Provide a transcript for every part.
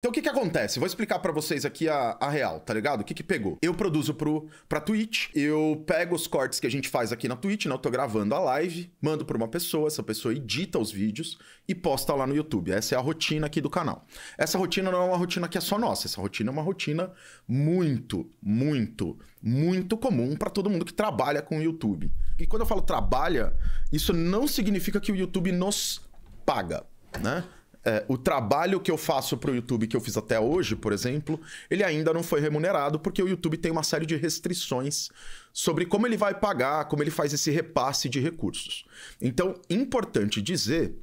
Então o que que acontece? Vou explicar para vocês aqui a, a, real, tá ligado? O que que pegou? Eu produzo pro, pra Twitch, eu pego os cortes que a gente faz aqui na Twitch, né? Eu tô gravando a live, mando pra uma pessoa, essa pessoa edita os vídeos e posta lá no YouTube. Essa é a rotina aqui do canal. Essa rotina não é uma rotina que é só nossa, essa rotina é uma rotina muito, muito, muito comum para todo mundo que trabalha com o YouTube. E quando eu falo trabalha, isso não significa que o YouTube nos paga, né? É, o trabalho que eu faço para o YouTube, que eu fiz até hoje, por exemplo, ele ainda não foi remunerado porque o YouTube tem uma série de restrições sobre como ele vai pagar, como ele faz esse repasse de recursos. Então, importante dizer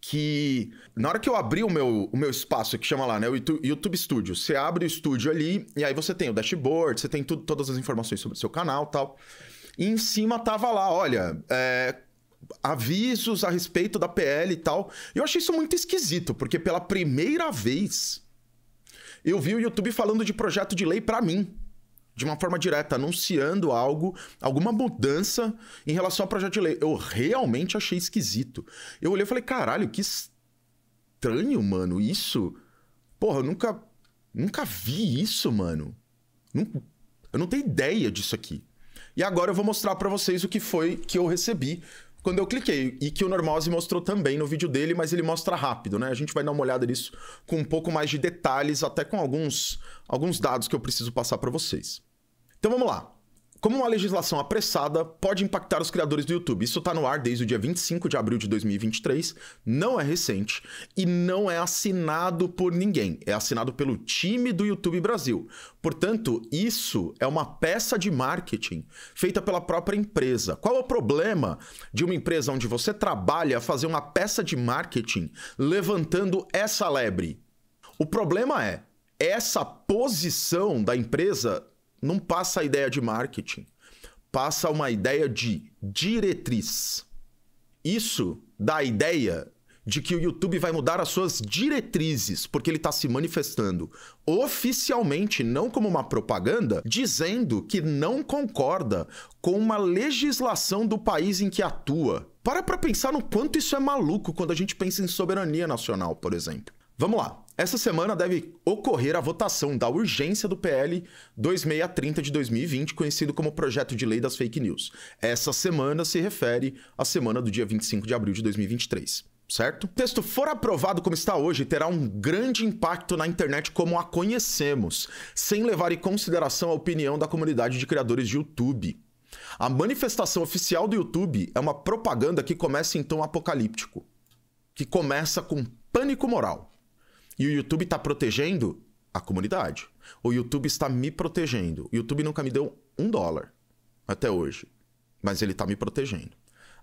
que na hora que eu abri o meu, o meu espaço, que chama lá, né, o YouTube Studio, você abre o estúdio ali e aí você tem o dashboard, você tem tudo, todas as informações sobre o seu canal tal. E em cima tava lá, olha, é, avisos a respeito da PL e tal. Eu achei isso muito esquisito, porque pela primeira vez eu vi o YouTube falando de projeto de lei para mim, de uma forma direta, anunciando algo, alguma mudança em relação ao projeto de lei. Eu realmente achei esquisito. Eu olhei e falei: "Caralho, que estranho, mano, isso. Porra, eu nunca nunca vi isso, mano. Eu não tenho ideia disso aqui. E agora eu vou mostrar para vocês o que foi que eu recebi quando eu cliquei, e que o Normose mostrou também no vídeo dele, mas ele mostra rápido, né? A gente vai dar uma olhada nisso com um pouco mais de detalhes, até com alguns, alguns dados que eu preciso passar para vocês. Então vamos lá. Como uma legislação apressada pode impactar os criadores do YouTube? Isso está no ar desde o dia 25 de abril de 2023, não é recente e não é assinado por ninguém, é assinado pelo time do YouTube Brasil. Portanto, isso é uma peça de marketing feita pela própria empresa. Qual é o problema de uma empresa onde você trabalha fazer uma peça de marketing levantando essa lebre? O problema é, essa posição da empresa não passa a ideia de marketing, passa uma ideia de diretriz. Isso dá a ideia de que o YouTube vai mudar as suas diretrizes, porque ele está se manifestando oficialmente, não como uma propaganda, dizendo que não concorda com uma legislação do país em que atua. Para para pensar no quanto isso é maluco quando a gente pensa em soberania nacional, por exemplo. Vamos lá. Essa semana deve ocorrer a votação da urgência do PL 2630 de 2020, conhecido como Projeto de Lei das Fake News. Essa semana se refere à semana do dia 25 de abril de 2023 certo? O texto for aprovado como está hoje, terá um grande impacto na internet como a conhecemos, sem levar em consideração a opinião da comunidade de criadores de YouTube. A manifestação oficial do YouTube é uma propaganda que começa em tom apocalíptico, que começa com pânico moral. E o YouTube está protegendo a comunidade. O YouTube está me protegendo. O YouTube nunca me deu um dólar até hoje, mas ele está me protegendo.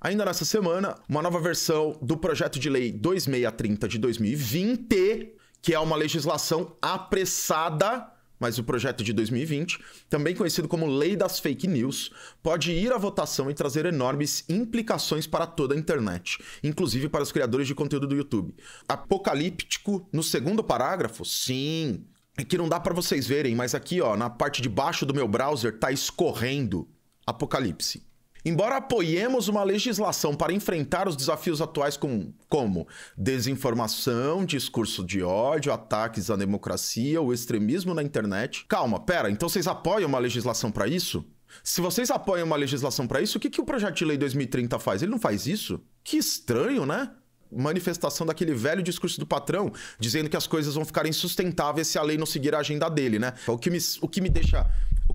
Ainda nessa semana, uma nova versão do projeto de lei 2630 de 2020, que é uma legislação apressada mas o projeto de 2020, também conhecido como Lei das Fake News, pode ir à votação e trazer enormes implicações para toda a internet, inclusive para os criadores de conteúdo do YouTube. Apocalíptico no segundo parágrafo? Sim. É que não dá para vocês verem, mas aqui, ó, na parte de baixo do meu browser tá escorrendo apocalipse. Embora apoiemos uma legislação para enfrentar os desafios atuais com, como desinformação, discurso de ódio, ataques à democracia, o extremismo na internet. Calma, pera, então vocês apoiam uma legislação para isso? Se vocês apoiam uma legislação para isso, o que, que o projeto de lei 2030 faz? Ele não faz isso? Que estranho, né? manifestação daquele velho discurso do patrão, dizendo que as coisas vão ficar insustentáveis se a lei não seguir a agenda dele, né? O que me, o que me deixa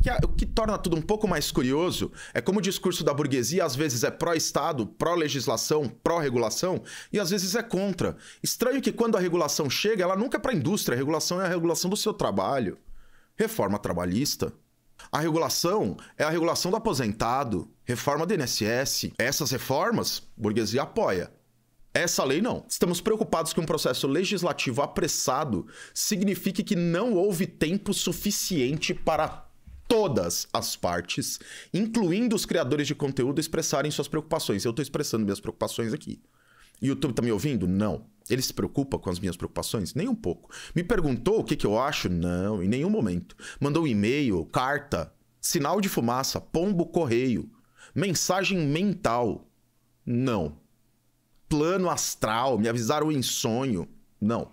que, o que torna tudo um pouco mais curioso é como o discurso da burguesia às vezes é pró-Estado, pró-legislação, pró-regulação e às vezes é contra. Estranho que quando a regulação chega, ela nunca é para a indústria, a regulação é a regulação do seu trabalho. Reforma trabalhista. A regulação é a regulação do aposentado, reforma do INSS. Essas reformas, burguesia apoia. Essa lei não. Estamos preocupados que um processo legislativo apressado signifique que não houve tempo suficiente para todas as partes, incluindo os criadores de conteúdo, expressarem suas preocupações. Eu estou expressando minhas preocupações aqui. YouTube está me ouvindo? Não. Ele se preocupa com as minhas preocupações? Nem um pouco. Me perguntou o que, que eu acho? Não, em nenhum momento. Mandou e-mail, carta, sinal de fumaça, pombo correio, mensagem mental? Não. Plano astral, me avisaram em sonho? Não.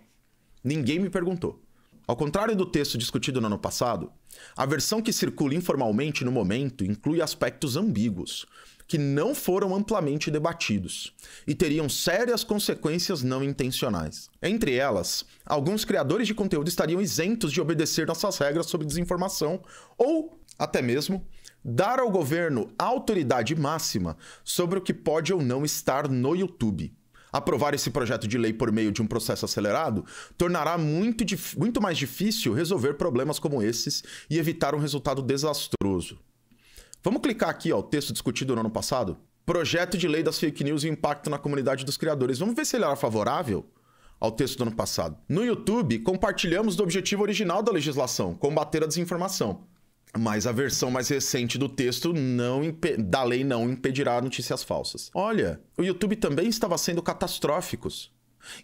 Ninguém me perguntou. Ao contrário do texto discutido no ano passado, a versão que circula informalmente no momento inclui aspectos ambíguos, que não foram amplamente debatidos e teriam sérias consequências não intencionais. Entre elas, alguns criadores de conteúdo estariam isentos de obedecer nossas regras sobre desinformação ou, até mesmo, dar ao governo autoridade máxima sobre o que pode ou não estar no YouTube. Aprovar esse projeto de lei por meio de um processo acelerado tornará muito, muito mais difícil resolver problemas como esses e evitar um resultado desastroso. Vamos clicar aqui, ó, o texto discutido no ano passado? Projeto de lei das fake news e impacto na comunidade dos criadores. Vamos ver se ele era favorável? ao texto do ano passado. No YouTube, compartilhamos do objetivo original da legislação, combater a desinformação. Mas a versão mais recente do texto não da lei não impedirá notícias falsas. Olha, o YouTube também estava sendo catastróficos.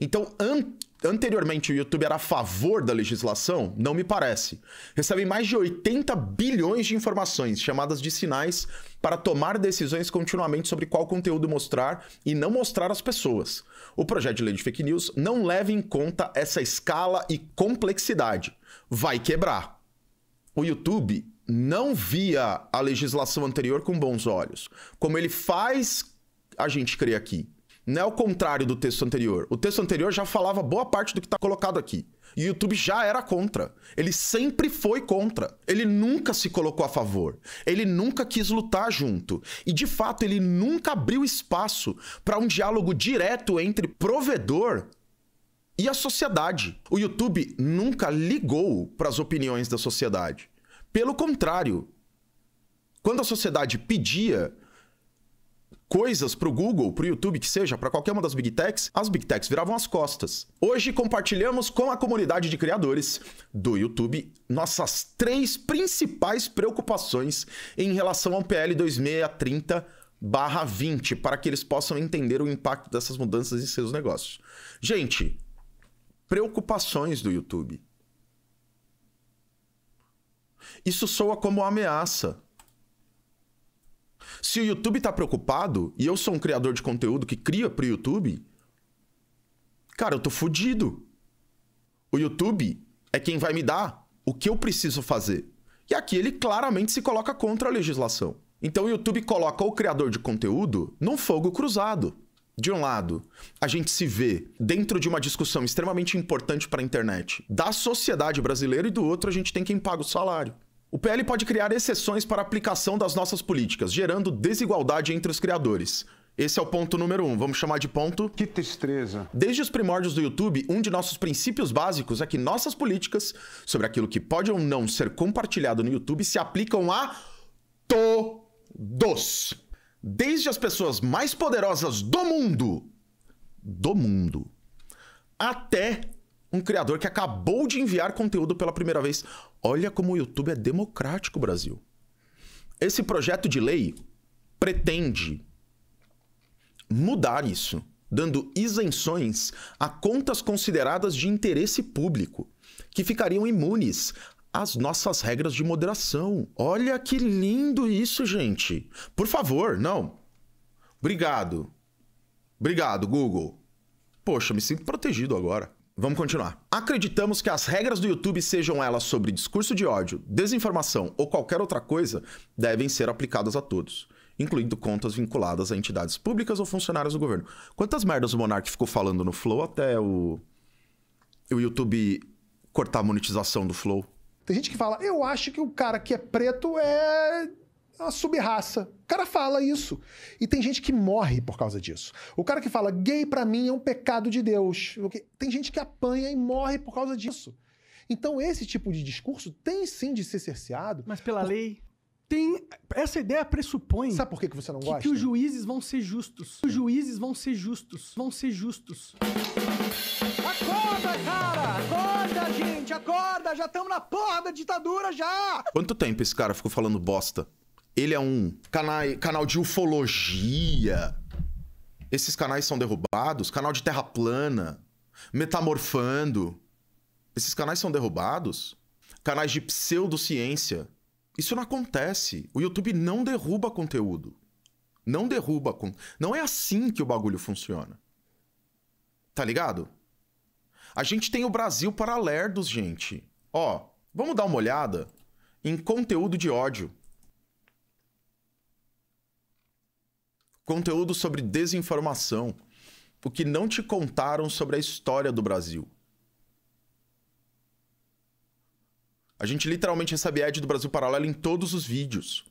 Então, an anteriormente o YouTube era a favor da legislação? Não me parece. Recebe mais de 80 bilhões de informações, chamadas de sinais, para tomar decisões continuamente sobre qual conteúdo mostrar e não mostrar às pessoas. O projeto de lei de fake news não leva em conta essa escala e complexidade. Vai quebrar. O YouTube não via a legislação anterior com bons olhos, como ele faz a gente crer aqui. Não é o contrário do texto anterior. O texto anterior já falava boa parte do que está colocado aqui. E o YouTube já era contra. Ele sempre foi contra. Ele nunca se colocou a favor. Ele nunca quis lutar junto. E de fato, ele nunca abriu espaço para um diálogo direto entre provedor e a sociedade. O YouTube nunca ligou para as opiniões da sociedade. Pelo contrário, quando a sociedade pedia coisas para o Google, para o YouTube, que seja, para qualquer uma das big techs, as big techs viravam as costas. Hoje compartilhamos com a comunidade de criadores do YouTube nossas três principais preocupações em relação ao PL 2630 barra 20, para que eles possam entender o impacto dessas mudanças em seus negócios. Gente, preocupações do YouTube. Isso soa como ameaça. Se o YouTube está preocupado e eu sou um criador de conteúdo que cria para o YouTube, cara, eu tô fudido. O YouTube é quem vai me dar o que eu preciso fazer. E aqui ele claramente se coloca contra a legislação. Então o YouTube coloca o criador de conteúdo num fogo cruzado de um lado, a gente se vê dentro de uma discussão extremamente importante para a internet da sociedade brasileira e do outro a gente tem quem paga o salário. O PL pode criar exceções para a aplicação das nossas políticas, gerando desigualdade entre os criadores. Esse é o ponto número um, vamos chamar de ponto. Que tristeza. Desde os primórdios do YouTube, um de nossos princípios básicos é que nossas políticas sobre aquilo que pode ou não ser compartilhado no YouTube se aplicam a todos desde as pessoas mais poderosas do mundo, do mundo, até um criador que acabou de enviar conteúdo pela primeira vez. Olha como o YouTube é democrático, Brasil. Esse projeto de lei pretende mudar isso, dando isenções a contas consideradas de interesse público, que ficariam imunes as nossas regras de moderação. Olha que lindo isso, gente. Por favor, não. Obrigado. Obrigado, Google. Poxa, me sinto protegido agora. Vamos continuar. Acreditamos que as regras do YouTube, sejam elas sobre discurso de ódio, desinformação ou qualquer outra coisa, devem ser aplicadas a todos, incluindo contas vinculadas a entidades públicas ou funcionários do governo. Quantas merdas o Monark ficou falando no Flow até o, o YouTube cortar a monetização do Flow? Tem gente que fala, eu acho que o cara que é preto é uma subraça. O cara fala isso. E tem gente que morre por causa disso. O cara que fala, gay para mim é um pecado de Deus. Tem gente que apanha e morre por causa disso. Então, esse tipo de discurso tem sim de ser cerceado. Mas pela por... lei. Tem. Essa ideia pressupõe. Sabe por que, que você não que, gosta? Que os juízes vão ser justos. Os juízes vão ser justos. Vão ser justos. Acorda, cara! Acorda, gente! Acorda! merda, já estamos na porra da ditadura já! Quanto tempo esse cara ficou falando bosta? Ele é um canal de ufologia. Esses canais são derrubados. Canal de terra plana. Metamorfando. Esses canais são derrubados. Canais de pseudociência. Isso não acontece. O YouTube não derruba conteúdo. Não derruba. Con... Não é assim que o bagulho funciona. Tá ligado? A gente tem o Brasil para lerdos, gente. Ó, vamos dar uma olhada em conteúdo de ódio. Conteúdo sobre desinformação. O que não te contaram sobre a história do Brasil. A gente literalmente recebe ad do Brasil Paralelo em todos os vídeos.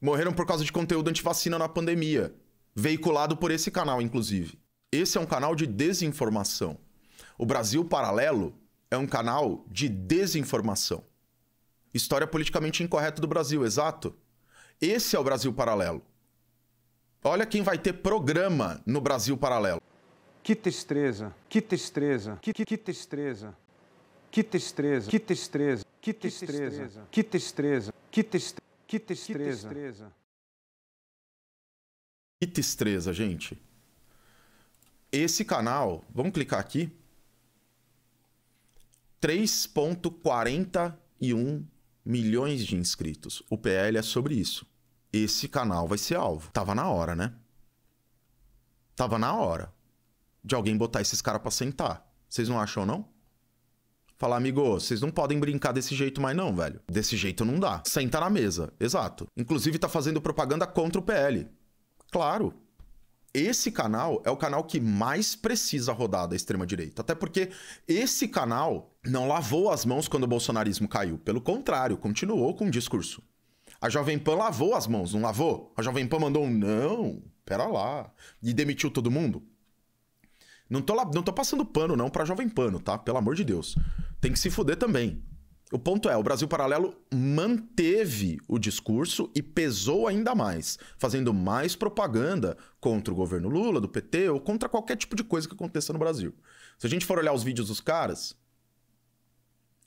Morreram por causa de conteúdo antivacina na pandemia, veiculado por esse canal, inclusive. Esse é um canal de desinformação. O Brasil Paralelo é um canal de desinformação. História politicamente incorreta do Brasil, exato. Esse é o Brasil Paralelo. Olha quem vai ter programa no Brasil Paralelo. Que tristeza, que tristeza, que, que, que tristeza. Que tristeza, que tristeza, que tristeza, que tristeza, que tristeza, que tristeza. Que tristeza, gente. Esse canal, vamos clicar aqui. 3,41 milhões de inscritos. O PL é sobre isso. Esse canal vai ser alvo. Tava na hora, né? Tava na hora de alguém botar esses caras para sentar. Vocês não acham, não? Falar, amigo, vocês não podem brincar desse jeito mais não, velho. Desse jeito não dá. Senta na mesa, exato. Inclusive tá fazendo propaganda contra o PL. Claro esse canal é o canal que mais precisa rodar da extrema-direita. Até porque esse canal não lavou as mãos quando o bolsonarismo caiu. Pelo contrário, continuou com o discurso. A Jovem Pan lavou as mãos, não lavou? A Jovem Pan mandou um não, pera lá. E demitiu todo mundo? Não tô, não tô passando pano não pra Jovem Pano, tá? Pelo amor de Deus. Tem que se fuder também. O ponto é, o Brasil Paralelo manteve o discurso e pesou ainda mais, fazendo mais propaganda contra o governo Lula, do PT ou contra qualquer tipo de coisa que aconteça no Brasil. Se a gente for olhar os vídeos dos caras,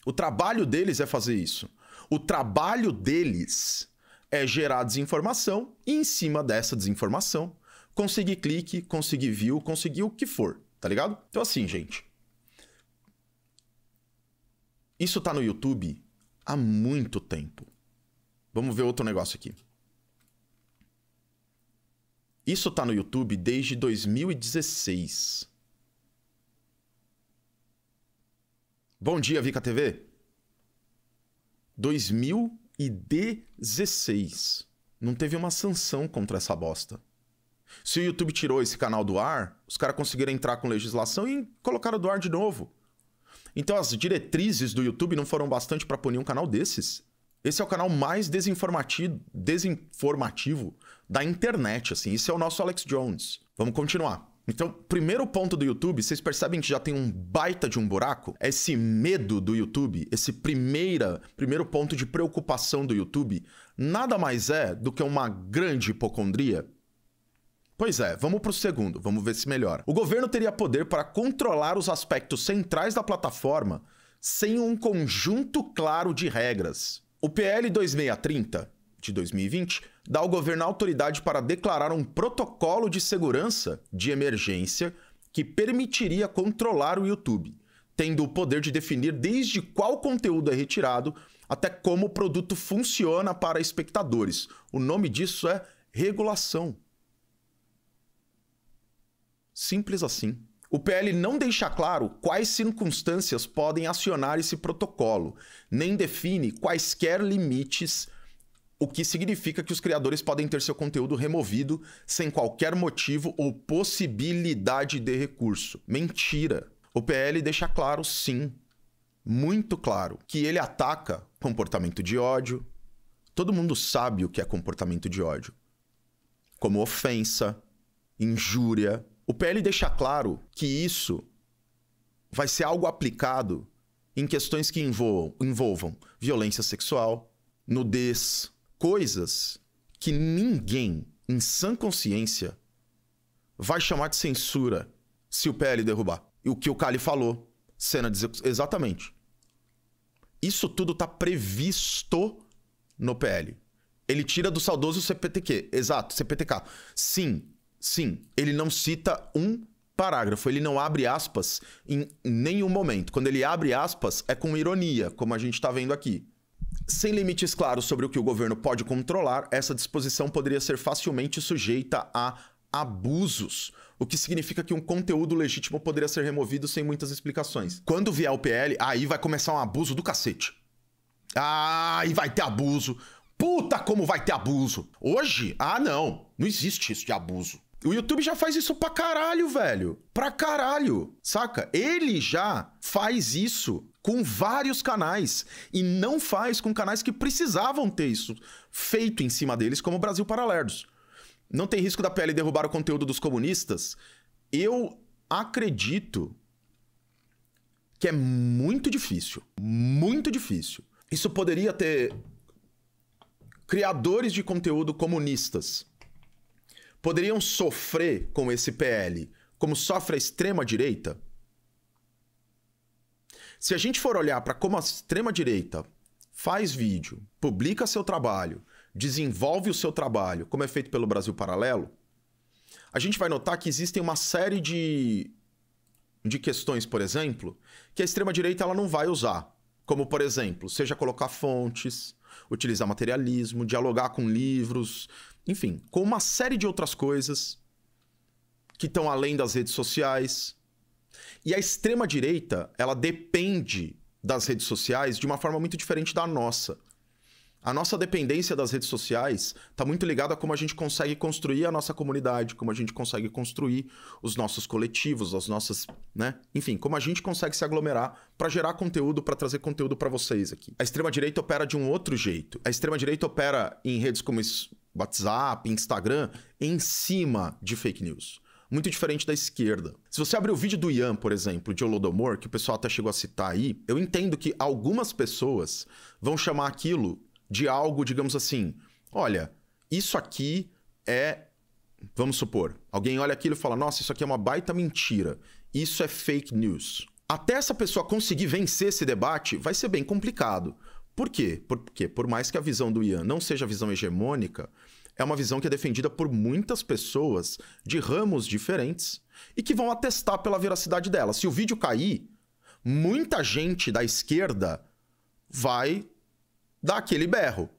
o trabalho deles é fazer isso. O trabalho deles é gerar desinformação e, em cima dessa desinformação, conseguir clique, conseguir view, conseguir o que for, tá ligado? Então, assim, gente, isso tá no YouTube há muito tempo. Vamos ver outro negócio aqui. Isso tá no YouTube desde 2016. Bom dia, Vika TV. 2016. Não teve uma sanção contra essa bosta. Se o YouTube tirou esse canal do ar, os caras conseguiram entrar com legislação e colocaram do ar de novo. Então as diretrizes do YouTube não foram bastante para punir um canal desses? Esse é o canal mais desinformativo, desinformativo da internet, assim. Esse é o nosso Alex Jones. Vamos continuar. Então, primeiro ponto do YouTube, vocês percebem que já tem um baita de um buraco? É esse medo do YouTube, esse primeira, primeiro ponto de preocupação do YouTube, nada mais é do que uma grande hipocondria Pois é, vamos para o segundo, vamos ver se melhora. O governo teria poder para controlar os aspectos centrais da plataforma sem um conjunto claro de regras. O PL 2630, de 2020, dá ao governo autoridade para declarar um protocolo de segurança de emergência que permitiria controlar o YouTube, tendo o poder de definir desde qual conteúdo é retirado até como o produto funciona para espectadores. O nome disso é regulação. Simples assim. O PL não deixa claro quais circunstâncias podem acionar esse protocolo, nem define quaisquer limites, o que significa que os criadores podem ter seu conteúdo removido sem qualquer motivo ou possibilidade de recurso. Mentira! O PL deixa claro, sim, muito claro, que ele ataca comportamento de ódio. Todo mundo sabe o que é comportamento de ódio, como ofensa, injúria, o PL deixa claro que isso vai ser algo aplicado em questões que envolvam, envolvam violência sexual, nudez, coisas que ninguém em sã consciência vai chamar de censura se o PL derrubar. E o que o Cali falou, cena de execução. Exatamente. Isso tudo está previsto no PL. Ele tira do saudoso CPTQ. Exato, CPTK. Sim, Sim, ele não cita um parágrafo, ele não abre aspas em nenhum momento. Quando ele abre aspas, é com ironia, como a gente está vendo aqui. Sem limites claros sobre o que o governo pode controlar, essa disposição poderia ser facilmente sujeita a abusos, o que significa que um conteúdo legítimo poderia ser removido sem muitas explicações. Quando vier o PL, aí vai começar um abuso do cacete. Ah, e vai ter abuso. Puta como vai ter abuso. Hoje, ah não, não existe isso de abuso. O YouTube já faz isso pra caralho, velho. Pra caralho, saca? Ele já faz isso com vários canais e não faz com canais que precisavam ter isso feito em cima deles, como o Brasil Paralerdos. Não tem risco da PL derrubar o conteúdo dos comunistas? Eu acredito que é muito difícil. Muito difícil. Isso poderia ter criadores de conteúdo comunistas poderiam sofrer com esse PL como sofre a extrema-direita? Se a gente for olhar para como a extrema-direita faz vídeo, publica seu trabalho, desenvolve o seu trabalho, como é feito pelo Brasil Paralelo, a gente vai notar que existem uma série de, de questões, por exemplo, que a extrema-direita ela não vai usar. Como, por exemplo, seja colocar fontes, utilizar materialismo, dialogar com livros, enfim, com uma série de outras coisas que estão além das redes sociais. E a extrema direita, ela depende das redes sociais de uma forma muito diferente da nossa. A nossa dependência das redes sociais está muito ligada a como a gente consegue construir a nossa comunidade, como a gente consegue construir os nossos coletivos, as nossas, né? Enfim, como a gente consegue se aglomerar para gerar conteúdo, para trazer conteúdo para vocês aqui. A extrema direita opera de um outro jeito. A extrema direita opera em redes como WhatsApp, Instagram, em cima de fake news. Muito diferente da esquerda. Se você abrir o vídeo do Ian, por exemplo, de Holodomor, que o pessoal até chegou a citar aí, eu entendo que algumas pessoas vão chamar aquilo de algo, digamos assim, olha, isso aqui é. Vamos supor, alguém olha aquilo e fala: nossa, isso aqui é uma baita mentira. Isso é fake news. Até essa pessoa conseguir vencer esse debate vai ser bem complicado. Por quê? Porque, por mais que a visão do Ian não seja a visão hegemônica, é uma visão que é defendida por muitas pessoas de ramos diferentes e que vão atestar pela veracidade dela. Se o vídeo cair, muita gente da esquerda vai dar aquele berro.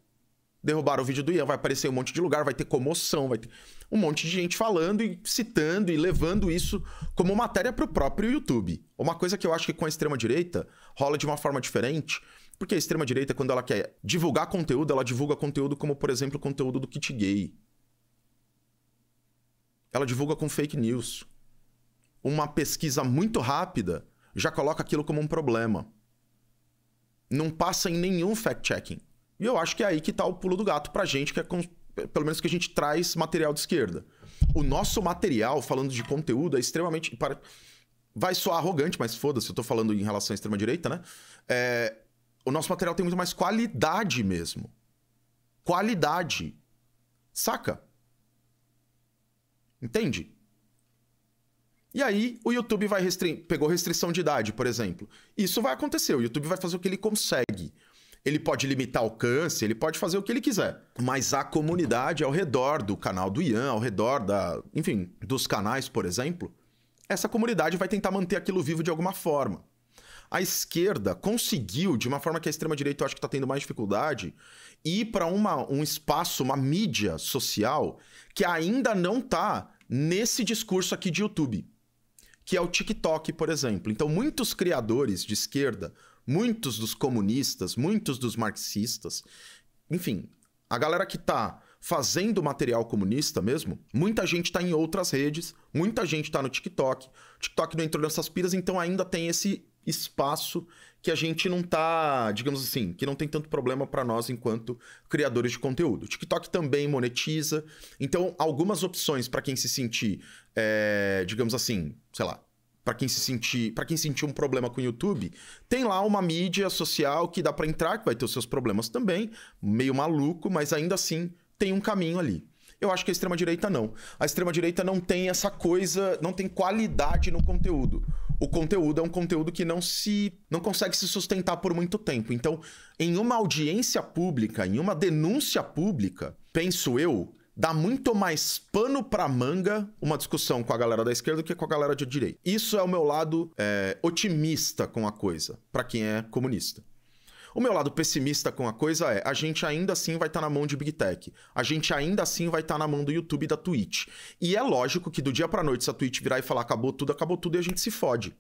Derrubar o vídeo do Ian, vai aparecer um monte de lugar, vai ter comoção, vai ter um monte de gente falando e citando e levando isso como matéria para o próprio YouTube. Uma coisa que eu acho que com a extrema-direita rola de uma forma diferente porque a extrema-direita, quando ela quer divulgar conteúdo, ela divulga conteúdo como, por exemplo, o conteúdo do kit gay. Ela divulga com fake news. Uma pesquisa muito rápida já coloca aquilo como um problema. Não passa em nenhum fact-checking. E eu acho que é aí que está o pulo do gato pra gente, que é com... pelo menos que a gente traz material de esquerda. O nosso material, falando de conteúdo, é extremamente. Vai soar arrogante, mas foda-se, eu tô falando em relação à extrema-direita, né? É, o nosso material tem muito mais qualidade mesmo. Qualidade. Saca? Entende? E aí o YouTube vai restri... pegou restrição de idade, por exemplo. Isso vai acontecer, o YouTube vai fazer o que ele consegue. Ele pode limitar alcance, ele pode fazer o que ele quiser. Mas a comunidade ao redor do canal do Ian, ao redor da, enfim, dos canais, por exemplo, essa comunidade vai tentar manter aquilo vivo de alguma forma a esquerda conseguiu, de uma forma que a extrema-direita eu acho que está tendo mais dificuldade, ir para um espaço, uma mídia social que ainda não está nesse discurso aqui de YouTube, que é o TikTok, por exemplo. Então, muitos criadores de esquerda, muitos dos comunistas, muitos dos marxistas, enfim, a galera que está fazendo material comunista mesmo, muita gente está em outras redes, muita gente está no TikTok. O TikTok não entrou nessas piras, então ainda tem esse espaço que a gente não tá, digamos assim, que não tem tanto problema para nós enquanto criadores de conteúdo. O TikTok também monetiza, então algumas opções para quem se sentir, é, digamos assim, sei lá, para quem se sentir, para quem sentir um problema com o YouTube, tem lá uma mídia social que dá para entrar, que vai ter os seus problemas também, meio maluco, mas ainda assim tem um caminho ali. Eu acho que a extrema-direita não. A extrema-direita não tem essa coisa, não tem qualidade no conteúdo. O conteúdo é um conteúdo que não se não consegue se sustentar por muito tempo. Então, em uma audiência pública, em uma denúncia pública, penso eu, dá muito mais pano pra manga uma discussão com a galera da esquerda do que com a galera de direita. Isso é o meu lado é, otimista com a coisa, para quem é comunista. O meu lado pessimista com a coisa é: a gente ainda assim vai estar tá na mão de Big Tech. A gente ainda assim vai estar tá na mão do YouTube e da Twitch. E é lógico que do dia pra noite, se a Twitch virar e falar acabou tudo, acabou tudo e a gente se fode.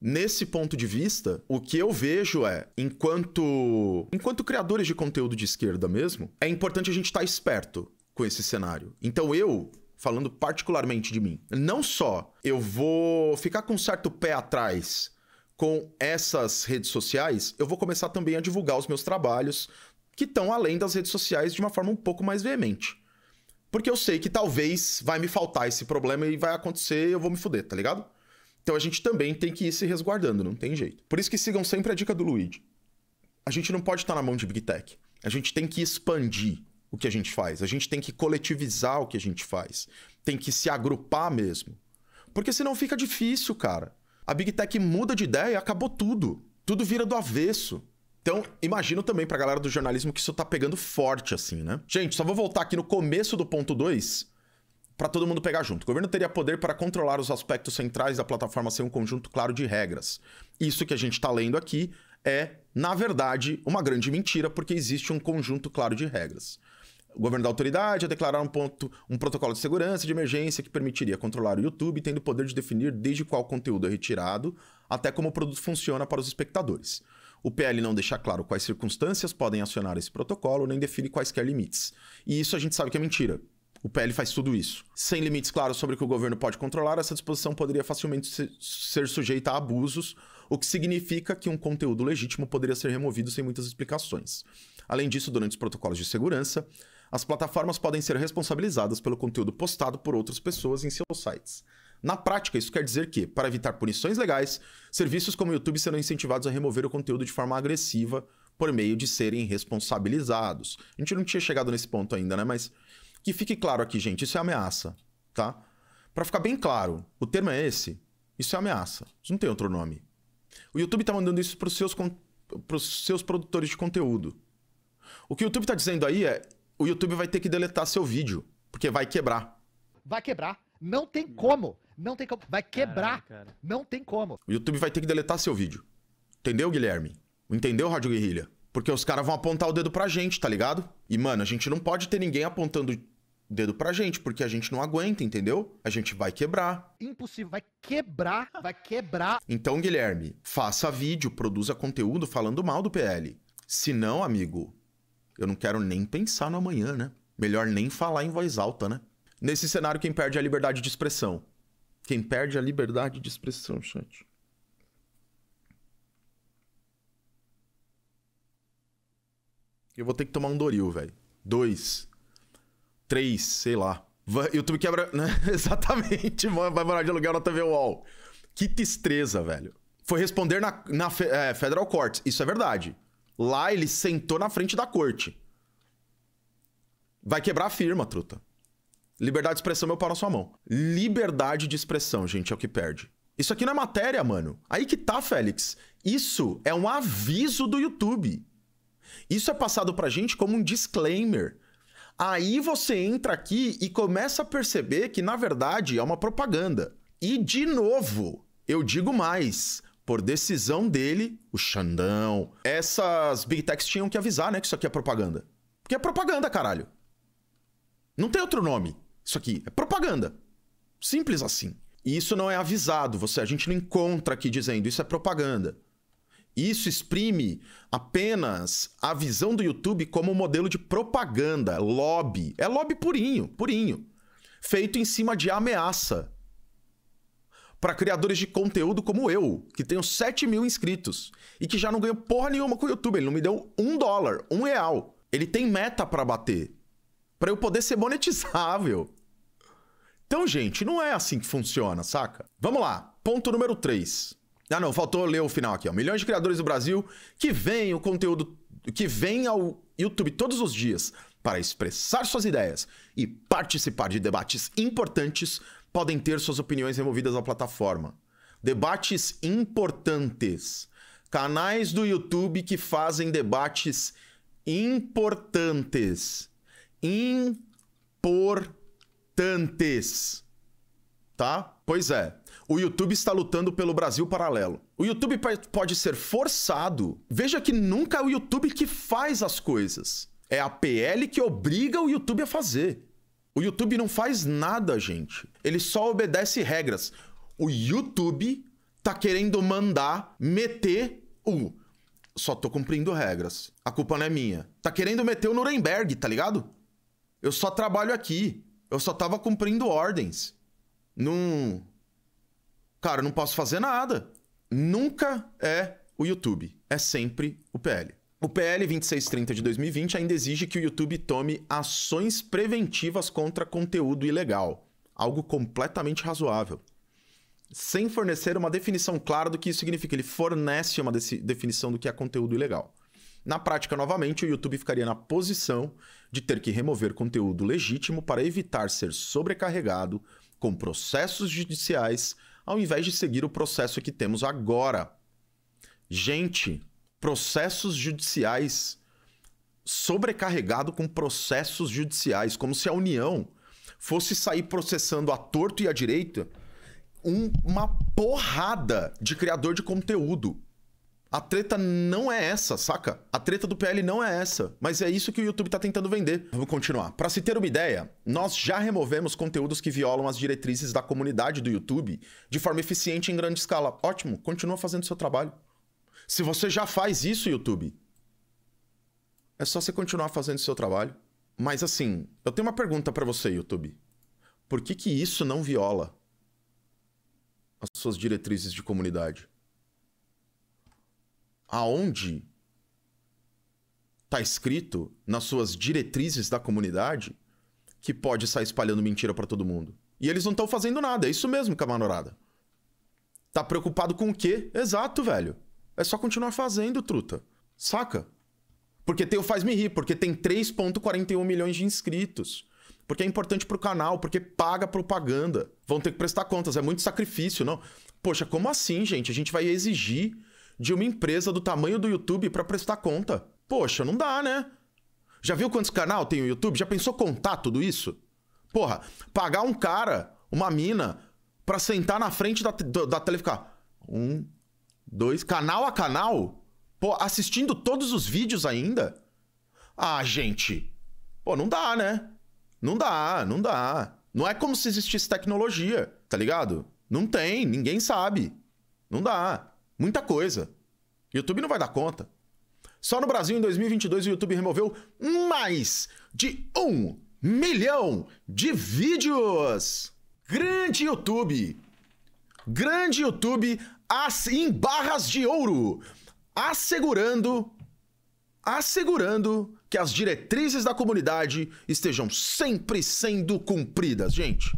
Nesse ponto de vista, o que eu vejo é, enquanto enquanto criadores de conteúdo de esquerda mesmo, é importante a gente estar tá esperto com esse cenário. Então eu, falando particularmente de mim, não só eu vou ficar com um certo pé atrás com essas redes sociais, eu vou começar também a divulgar os meus trabalhos que estão além das redes sociais de uma forma um pouco mais veemente. Porque eu sei que talvez vai me faltar esse problema e vai acontecer e eu vou me fuder, tá ligado? Então a gente também tem que ir se resguardando, não tem jeito. Por isso que sigam sempre a dica do Luigi. A gente não pode estar na mão de Big Tech. A gente tem que expandir o que a gente faz. A gente tem que coletivizar o que a gente faz. Tem que se agrupar mesmo. Porque senão fica difícil, cara. A Big Tech muda de ideia e acabou tudo. Tudo vira do avesso. Então, imagino também pra galera do jornalismo que isso tá pegando forte, assim, né? Gente, só vou voltar aqui no começo do ponto 2 para todo mundo pegar junto. O governo teria poder para controlar os aspectos centrais da plataforma sem um conjunto claro de regras. Isso que a gente tá lendo aqui é, na verdade, uma grande mentira, porque existe um conjunto claro de regras o governo da autoridade a declarar um, ponto, um protocolo de segurança de emergência que permitiria controlar o YouTube, tendo o poder de definir desde qual conteúdo é retirado até como o produto funciona para os espectadores. O PL não deixa claro quais circunstâncias podem acionar esse protocolo, nem define quaisquer limites. E isso a gente sabe que é mentira. O PL faz tudo isso. Sem limites claros sobre o que o governo pode controlar, essa disposição poderia facilmente ser sujeita a abusos, o que significa que um conteúdo legítimo poderia ser removido sem muitas explicações. Além disso, durante os protocolos de segurança, as plataformas podem ser responsabilizadas pelo conteúdo postado por outras pessoas em seus sites. Na prática, isso quer dizer que, para evitar punições legais, serviços como o YouTube serão incentivados a remover o conteúdo de forma agressiva por meio de serem responsabilizados. A gente não tinha chegado nesse ponto ainda, né? Mas que fique claro aqui, gente, isso é ameaça, tá? Para ficar bem claro, o termo é esse. Isso é ameaça. Isso não tem outro nome. O YouTube está mandando isso para os seus, pros seus produtores de conteúdo. O que o YouTube está dizendo aí é: o YouTube vai ter que deletar seu vídeo, porque vai quebrar. Vai quebrar. Não tem como. Não tem como. Vai quebrar. cara. Não tem como. O YouTube vai ter que deletar seu vídeo. Entendeu, Guilherme? Entendeu, Rádio Guerrilha? Porque os caras vão apontar o dedo pra gente, tá ligado? E, mano, a gente não pode ter ninguém apontando o dedo pra gente, porque a gente não aguenta, entendeu? A gente vai quebrar. Impossível, vai quebrar, vai quebrar. Então, Guilherme, faça vídeo, produza conteúdo falando mal do PL. Se não, amigo, eu não quero nem pensar no amanhã, né? Melhor nem falar em voz alta, né? Nesse cenário, quem perde é a liberdade de expressão. Quem perde é a liberdade de expressão, chat. Eu vou ter que tomar um Doril, velho. Dois. Três, sei lá. YouTube quebra. Né? Exatamente, mano. Vai morar de aluguel na TV UOL. Que tristeza, velho. Foi responder na, na é, Federal Court. Isso é verdade. Lá ele sentou na frente da corte. Vai quebrar a firma, truta. Liberdade de expressão, meu pau na sua mão. Liberdade de expressão, gente, é o que perde. Isso aqui não é matéria, mano. Aí que tá, Félix. Isso é um aviso do YouTube. Isso é passado pra gente como um disclaimer. Aí você entra aqui e começa a perceber que, na verdade, é uma propaganda. E, de novo, eu digo mais: por decisão dele, o Xandão, essas big techs tinham que avisar, né, que isso aqui é propaganda. Porque é propaganda, caralho. Não tem outro nome. Isso aqui é propaganda. Simples assim. E isso não é avisado, você a gente não encontra aqui dizendo isso é propaganda. Isso exprime apenas a visão do YouTube como um modelo de propaganda, lobby. É lobby purinho, purinho. Feito em cima de ameaça para criadores de conteúdo como eu, que tenho 7 mil inscritos e que já não ganho porra nenhuma com o YouTube. Ele não me deu um dólar, um real. Ele tem meta para bater, para eu poder ser monetizável. Então, gente, não é assim que funciona, saca? Vamos lá, ponto número 3. Ah, não, faltou ler o final aqui, ó. Milhões de criadores do Brasil que veem o conteúdo que vêm ao YouTube todos os dias para expressar suas ideias e participar de debates importantes podem ter suas opiniões removidas da plataforma. Debates importantes. Canais do YouTube que fazem debates importantes. Importantes. Tá? Pois é. O YouTube está lutando pelo Brasil paralelo. O YouTube pode ser forçado. Veja que nunca é o YouTube que faz as coisas. É a PL que obriga o YouTube a fazer. O YouTube não faz nada, gente. Ele só obedece regras. O YouTube tá querendo mandar meter o. Só tô cumprindo regras. A culpa não é minha. Tá querendo meter o Nuremberg, tá ligado? Eu só trabalho aqui. Eu só tava cumprindo ordens. Não. Cara, não posso fazer nada. Nunca é o YouTube. É sempre o PL. O PL 2630 de 2020 ainda exige que o YouTube tome ações preventivas contra conteúdo ilegal, algo completamente razoável. Sem fornecer uma definição clara do que isso significa, ele fornece uma definição do que é conteúdo ilegal. Na prática, novamente, o YouTube ficaria na posição de ter que remover conteúdo legítimo para evitar ser sobrecarregado com processos judiciais, ao invés de seguir o processo que temos agora. Gente, processos judiciais sobrecarregado com processos judiciais, como se a União fosse sair processando a torto e a direita um, uma porrada de criador de conteúdo. A treta não é essa, saca? A treta do PL não é essa, mas é isso que o YouTube tá tentando vender. Vamos continuar. Para se ter uma ideia, nós já removemos conteúdos que violam as diretrizes da comunidade do YouTube de forma eficiente em grande escala. Ótimo, continua fazendo seu trabalho. Se você já faz isso, YouTube, é só você continuar fazendo o seu trabalho. Mas assim, eu tenho uma pergunta para você, YouTube. Por que que isso não viola as suas diretrizes de comunidade? Aonde tá escrito nas suas diretrizes da comunidade que pode sair espalhando mentira para todo mundo? E eles não estão fazendo nada, é isso mesmo, camarada. Tá preocupado com o quê? Exato, velho. É só continuar fazendo, truta. Saca? Porque tem o Faz Me Rir, porque tem 3,41 milhões de inscritos. Porque é importante pro canal, porque paga propaganda. Vão ter que prestar contas, é muito sacrifício, não? Poxa, como assim, gente? A gente vai exigir de uma empresa do tamanho do YouTube para prestar conta? Poxa, não dá, né? Já viu quantos canal tem o YouTube? Já pensou contar tudo isso? Porra, pagar um cara, uma mina, pra sentar na frente da, da, da tele e ficar. Um, dois, canal a canal? Pô, assistindo todos os vídeos ainda? Ah, gente. Pô, não dá, né? Não dá, não dá. Não é como se existisse tecnologia, tá ligado? Não tem, ninguém sabe. Não dá. Muita coisa. YouTube não vai dar conta. Só no Brasil, em 2022, o YouTube removeu mais de um milhão de vídeos. Grande YouTube! Grande YouTube em barras de ouro, assegurando assegurando que as diretrizes da comunidade estejam sempre sendo cumpridas, gente.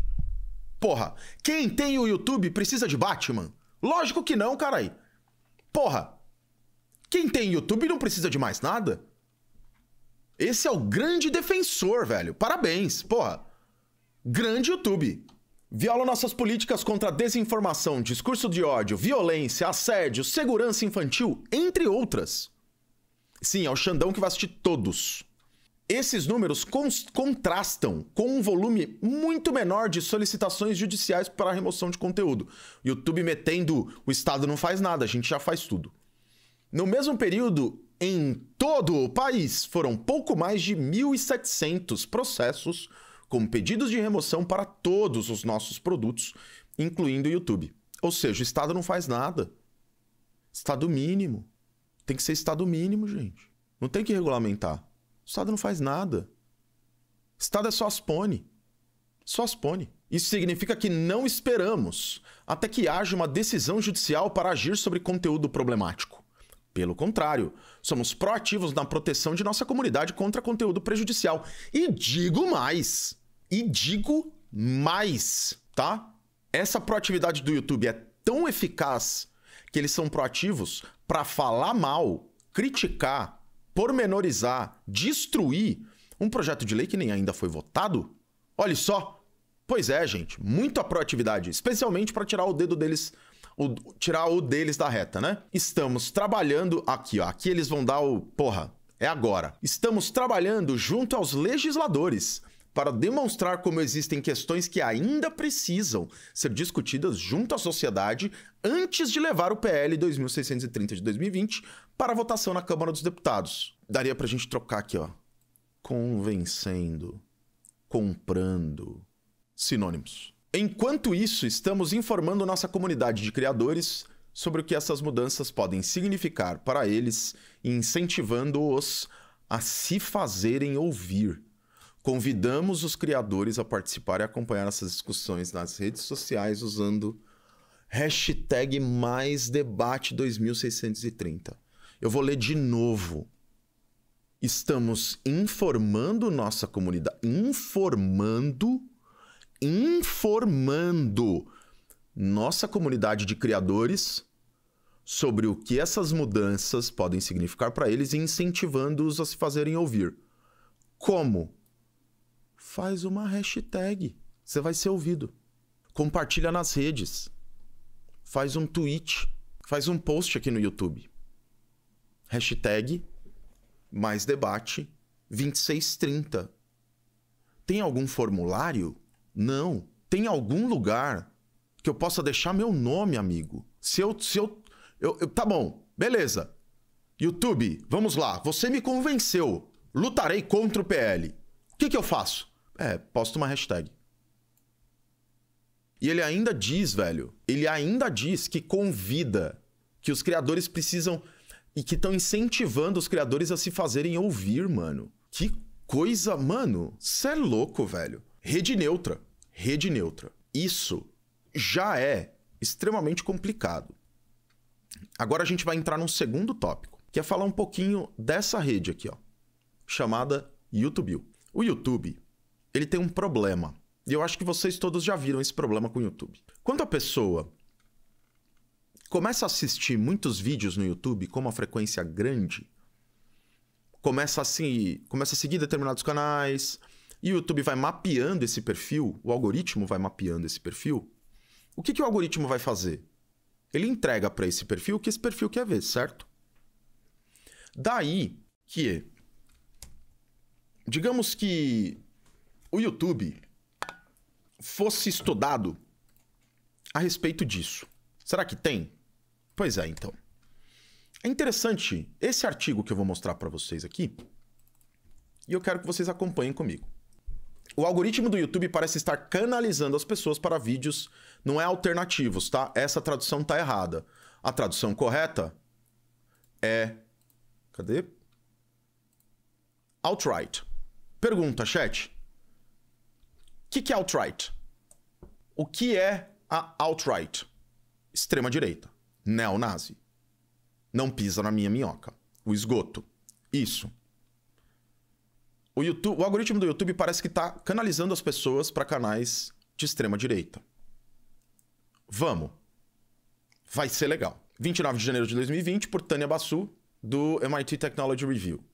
Porra, quem tem o YouTube precisa de Batman? Lógico que não, carai. Porra, quem tem YouTube não precisa de mais nada? Esse é o grande defensor, velho. Parabéns, porra. Grande YouTube. Viola nossas políticas contra desinformação, discurso de ódio, violência, assédio, segurança infantil, entre outras. Sim, é o Xandão que vai assistir todos. Esses números contrastam com um volume muito menor de solicitações judiciais para remoção de conteúdo. YouTube metendo o Estado não faz nada, a gente já faz tudo. No mesmo período, em todo o país, foram pouco mais de 1.700 processos com pedidos de remoção para todos os nossos produtos, incluindo o YouTube. Ou seja, o Estado não faz nada. Estado mínimo. Tem que ser Estado mínimo, gente. Não tem que regulamentar. O Estado não faz nada. O Estado é só aspone. Só aspone. Isso significa que não esperamos até que haja uma decisão judicial para agir sobre conteúdo problemático. Pelo contrário, somos proativos na proteção de nossa comunidade contra conteúdo prejudicial. E digo mais, e digo mais, tá? Essa proatividade do YouTube é tão eficaz que eles são proativos para falar mal, criticar, pormenorizar, destruir um projeto de lei que nem ainda foi votado. Olha só. Pois é, gente, muita proatividade, especialmente para tirar o dedo deles o, tirar o deles da reta, né? Estamos trabalhando aqui, ó. Aqui eles vão dar o porra. É agora. Estamos trabalhando junto aos legisladores para demonstrar como existem questões que ainda precisam ser discutidas junto à sociedade antes de levar o PL 2630 de 2020 para votação na Câmara dos Deputados. Daria para a gente trocar aqui, ó. Convencendo, comprando, sinônimos. Enquanto isso, estamos informando nossa comunidade de criadores sobre o que essas mudanças podem significar para eles e incentivando-os a se fazerem ouvir. Convidamos os criadores a participar e acompanhar essas discussões nas redes sociais usando hashtag maisdebate 2630. Eu vou ler de novo. Estamos informando nossa comunidade, informando informando nossa comunidade de criadores sobre o que essas mudanças podem significar para eles e incentivando-os a se fazerem ouvir. Como? Faz uma hashtag, você vai ser ouvido. Compartilha nas redes. Faz um tweet, faz um post aqui no YouTube. Hashtag mais debate 2630. Tem algum formulário? Não. Tem algum lugar que eu possa deixar meu nome, amigo. Se eu. Se eu, eu, eu tá bom, beleza. YouTube, vamos lá. Você me convenceu. Lutarei contra o PL. O que, que eu faço? É, posto uma hashtag. E ele ainda diz, velho, ele ainda diz que convida, que os criadores precisam e que estão incentivando os criadores a se fazerem ouvir, mano. Que coisa, mano. Você é louco, velho. Rede neutra. Rede neutra. Isso já é extremamente complicado. Agora a gente vai entrar num segundo tópico, que é falar um pouquinho dessa rede aqui, ó, chamada YouTube. O YouTube, ele tem um problema. E eu acho que vocês todos já viram esse problema com o YouTube. Quando a pessoa começa a assistir muitos vídeos no YouTube com uma frequência grande, começa a, se, começa a seguir determinados canais, e o YouTube vai mapeando esse perfil, o algoritmo vai mapeando esse perfil, o que, que o algoritmo vai fazer? Ele entrega para esse perfil o que esse perfil quer ver, certo? Daí que, digamos que o YouTube fosse estudado a respeito disso. Será que tem? Pois é, então. É interessante esse artigo que eu vou mostrar para vocês aqui, e eu quero que vocês acompanhem comigo. O algoritmo do YouTube parece estar canalizando as pessoas para vídeos não é alternativos, tá? Essa tradução tá errada. A tradução correta é Cadê? Outright. Pergunta, chat. O que, que é outright? O que é a outright? Extrema direita. Neonazi. Não pisa na minha minhoca. O esgoto. Isso o, YouTube, o algoritmo do YouTube parece que está canalizando as pessoas para canais de extrema direita. Vamos. Vai ser legal. 29 de janeiro de 2020, por Tânia Bassu, do MIT Technology Review.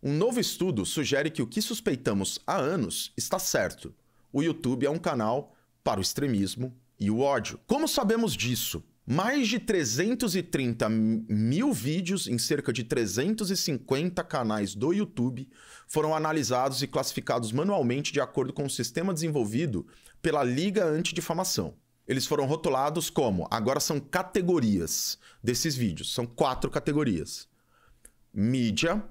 Um novo estudo sugere que o que suspeitamos há anos está certo. O YouTube é um canal para o extremismo e o ódio. Como sabemos disso? mais de 330 mil vídeos em cerca de 350 canais do YouTube foram analisados e classificados manualmente de acordo com o sistema desenvolvido pela Liga Antidifamação. Eles foram rotulados como, agora são categorias desses vídeos, são quatro categorias: mídia,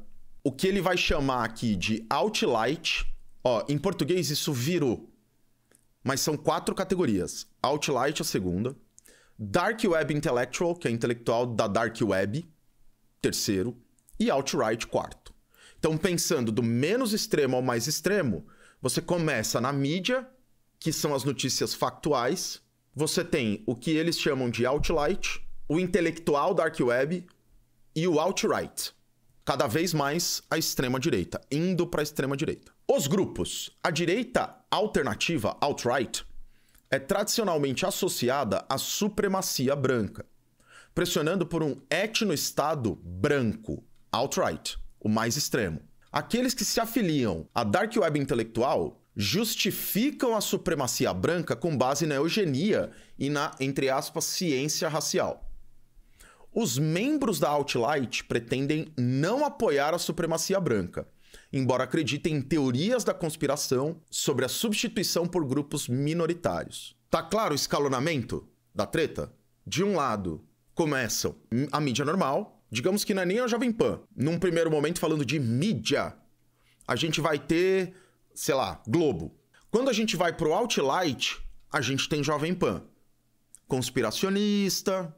o que ele vai chamar aqui de outlight. Ó, em português isso virou. Mas são quatro categorias. Outlight a segunda, Dark Web Intellectual, que é intelectual da Dark Web, terceiro, e Outright, quarto. Então, pensando do menos extremo ao mais extremo, você começa na mídia, que são as notícias factuais, você tem o que eles chamam de Outlight, o intelectual Dark Web e o Outright. Cada vez mais a extrema-direita, indo para a extrema-direita. Os grupos. A direita alternativa, Outright, é tradicionalmente associada à supremacia branca, pressionando por um etno-estado branco, outright, o mais extremo. Aqueles que se afiliam à dark web intelectual justificam a supremacia branca com base na eugenia e na, entre aspas, ciência racial. Os membros da alt alt-light pretendem não apoiar a supremacia branca, embora acreditem em teorias da conspiração sobre a substituição por grupos minoritários. Tá claro o escalonamento da treta? De um lado, começam a mídia normal, digamos que não é nem a Jovem Pan. Num primeiro momento, falando de mídia, a gente vai ter, sei lá, Globo. Quando a gente vai pro Outlight, a gente tem Jovem Pan. Conspiracionista,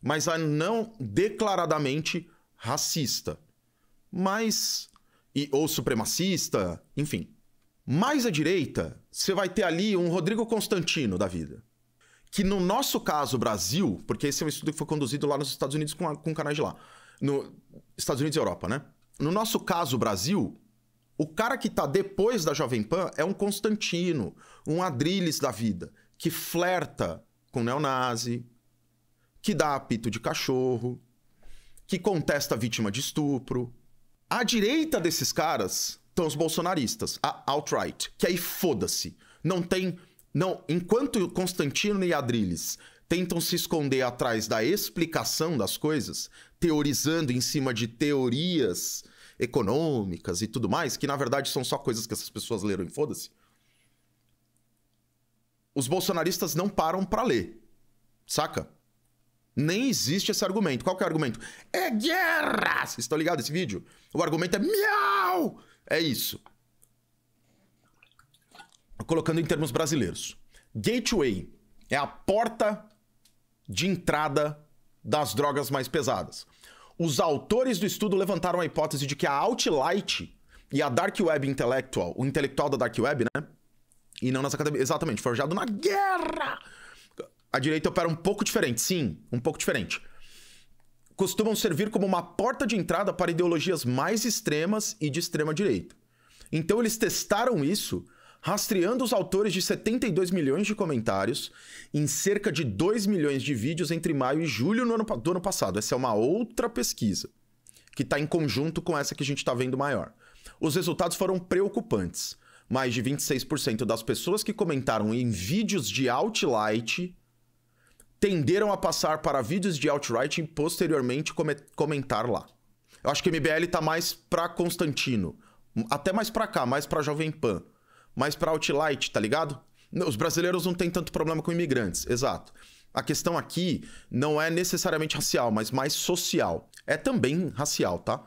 mas não declaradamente racista. Mas e, ou supremacista, enfim. Mais à direita, você vai ter ali um Rodrigo Constantino da vida. Que no nosso caso, Brasil, porque esse é um estudo que foi conduzido lá nos Estados Unidos com, a, com canais de lá. No, Estados Unidos e Europa, né? No nosso caso, Brasil, o cara que tá depois da Jovem Pan é um Constantino, um Adrilles da vida, que flerta com neonazi, que dá apito de cachorro, que contesta a vítima de estupro, à direita desses caras estão os bolsonaristas, a alt-right, que aí foda-se. Não tem. Não, enquanto Constantino e Adrilles tentam se esconder atrás da explicação das coisas, teorizando em cima de teorias econômicas e tudo mais, que na verdade são só coisas que essas pessoas leram e foda-se. Os bolsonaristas não param para ler. Saca? Nem existe esse argumento. Qual que é o argumento? É guerra! Vocês estão ligados esse vídeo? O argumento é miau! É isso. Colocando em termos brasileiros. Gateway é a porta de entrada das drogas mais pesadas. Os autores do estudo levantaram a hipótese de que a Outlight e a Dark Web Intellectual, o intelectual da Dark Web, né? E não nas academias. Exatamente, forjado na guerra! a direita opera um pouco diferente, sim, um pouco diferente. Costumam servir como uma porta de entrada para ideologias mais extremas e de extrema direita. Então eles testaram isso rastreando os autores de 72 milhões de comentários em cerca de 2 milhões de vídeos entre maio e julho do ano, do ano passado. Essa é uma outra pesquisa que está em conjunto com essa que a gente está vendo maior. Os resultados foram preocupantes. Mais de 26% das pessoas que comentaram em vídeos de Outlight tenderam a passar para vídeos de alt-right e posteriormente comentar lá. Eu acho que MBL tá mais pra Constantino, até mais pra cá, mais pra Jovem Pan, mais pra Outlight, tá ligado? Os brasileiros não têm tanto problema com imigrantes, exato. A questão aqui não é necessariamente racial, mas mais social. É também racial, tá?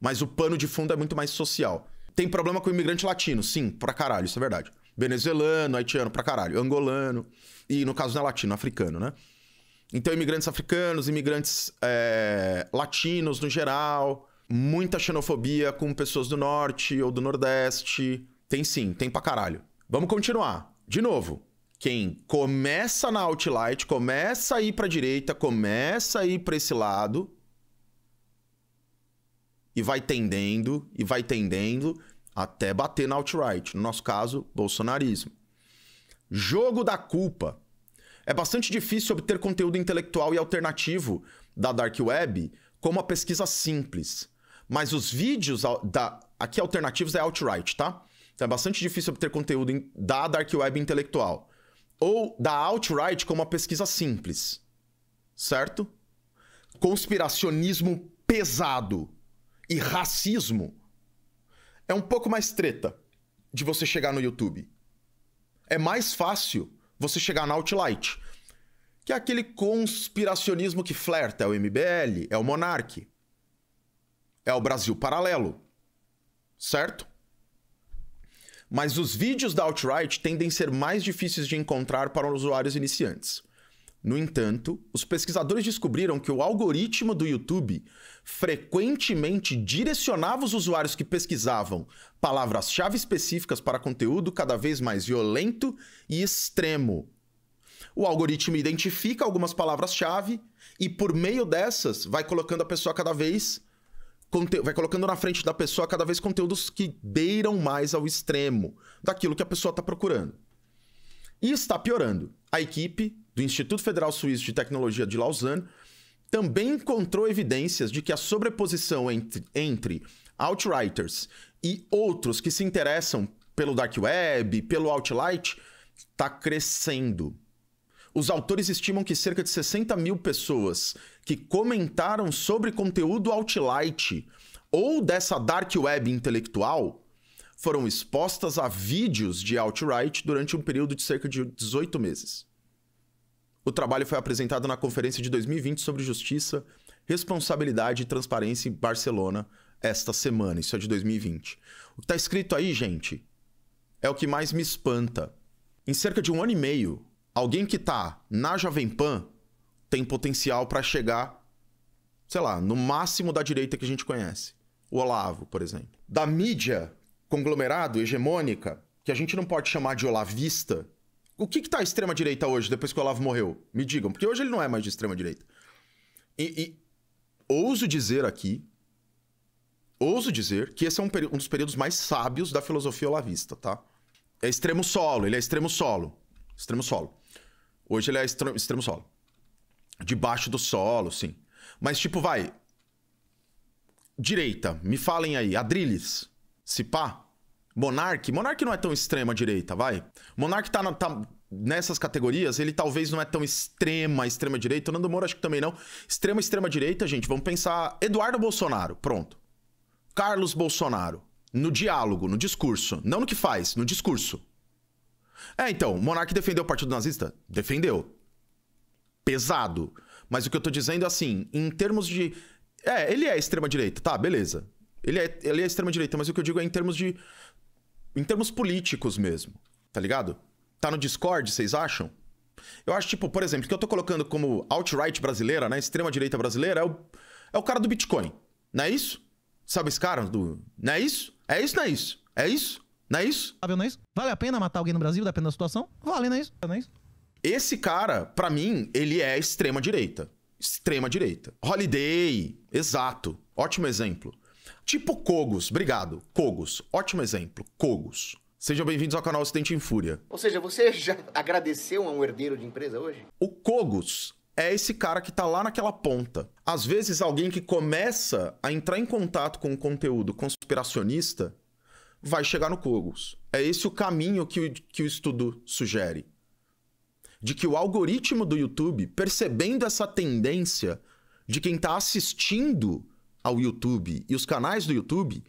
Mas o pano de fundo é muito mais social. Tem problema com imigrante latino, sim, pra caralho, isso é verdade. Venezuelano, haitiano, pra caralho. Angolano. E no caso não é latino, é africano, né? Então, imigrantes africanos, imigrantes é, latinos no geral, muita xenofobia com pessoas do norte ou do nordeste. Tem sim, tem pra caralho. Vamos continuar. De novo, quem começa na alt light, começa a ir pra direita, começa a ir pra esse lado, e vai tendendo, e vai tendendo, até bater na alt-right. No nosso caso, bolsonarismo. Jogo da culpa. É bastante difícil obter conteúdo intelectual e alternativo da Dark Web com uma pesquisa simples. Mas os vídeos da. Aqui alternativos é outright, tá? Então é bastante difícil obter conteúdo da Dark Web intelectual. Ou da outright como com uma pesquisa simples. Certo? Conspiracionismo pesado e racismo é um pouco mais treta de você chegar no YouTube. É mais fácil você chegar na Outlight, que é aquele conspiracionismo que flerta, é o MBL, é o Monarque, é o Brasil paralelo, certo? Mas os vídeos da Outright tendem a ser mais difíceis de encontrar para os usuários iniciantes. No entanto, os pesquisadores descobriram que o algoritmo do YouTube frequentemente direcionava os usuários que pesquisavam palavras-chave específicas para conteúdo cada vez mais violento e extremo. O algoritmo identifica algumas palavras-chave e, por meio dessas, vai colocando a pessoa cada vez. Vai colocando na frente da pessoa cada vez conteúdos que beiram mais ao extremo daquilo que a pessoa está procurando. E está piorando. A equipe do Instituto Federal Suíço de Tecnologia de Lausanne, também encontrou evidências de que a sobreposição entre, entre outwriters e outros que se interessam pelo dark web, pelo outlight, está crescendo. Os autores estimam que cerca de 60 mil pessoas que comentaram sobre conteúdo outlight ou dessa dark web intelectual foram expostas a vídeos de outright durante um período de cerca de 18 meses. O trabalho foi apresentado na conferência de 2020 sobre justiça, responsabilidade e transparência em Barcelona esta semana, isso é de 2020. O que está escrito aí, gente, é o que mais me espanta. Em cerca de um ano e meio, alguém que está na Jovem Pan tem potencial para chegar, sei lá, no máximo da direita que a gente conhece. O Olavo, por exemplo. Da mídia conglomerado, hegemônica, que a gente não pode chamar de olavista, o que, que tá a extrema-direita hoje, depois que o Olavo morreu? Me digam, porque hoje ele não é mais de extrema-direita. E, e, ouso dizer aqui, ouso dizer que esse é um, um dos períodos mais sábios da filosofia olavista, tá? É extremo solo, ele é extremo solo. Extremo solo. Hoje ele é extremo solo. Debaixo do solo, sim. Mas, tipo, vai. Direita, me falem aí, Adrilles, Cipá, Monarque, Monarque não é tão extrema direita, vai. Monarque tá, tá nessas categorias, ele talvez não é tão extrema, extrema direita. O Nando Moura acho que também não. Extrema, extrema direita, gente, vamos pensar Eduardo Bolsonaro, pronto. Carlos Bolsonaro, no diálogo, no discurso, não no que faz, no discurso. É, então, Monarque defendeu o Partido Nazista? Defendeu. Pesado. Mas o que eu tô dizendo é assim, em termos de é, ele é extrema direita, tá, beleza. Ele é, ele é extrema direita, mas o que eu digo é em termos de em termos políticos mesmo, tá ligado? Tá no Discord, vocês acham? Eu acho, tipo, por exemplo, que eu tô colocando como alt-right brasileira, né? Extrema-direita brasileira, é o, é o cara do Bitcoin. Não é isso? Sabe esse cara do. Não é isso? É isso, não é isso? É isso? Não é isso? Não é isso? Vale a pena matar alguém no Brasil, depende da situação? Vale, não é isso? Não é isso? Esse cara, para mim, ele é extrema-direita. Extrema-direita. Holiday, exato. Ótimo exemplo. Tipo Cogos, obrigado. Cogos, ótimo exemplo. Cogos. Sejam bem-vindos ao canal Ocidente em Fúria. Ou seja, você já agradeceu a um herdeiro de empresa hoje? O Cogos é esse cara que tá lá naquela ponta. Às vezes, alguém que começa a entrar em contato com o conteúdo conspiracionista vai chegar no Cogos. É esse o caminho que o, que o estudo sugere. De que o algoritmo do YouTube, percebendo essa tendência de quem está assistindo ao YouTube e os canais do YouTube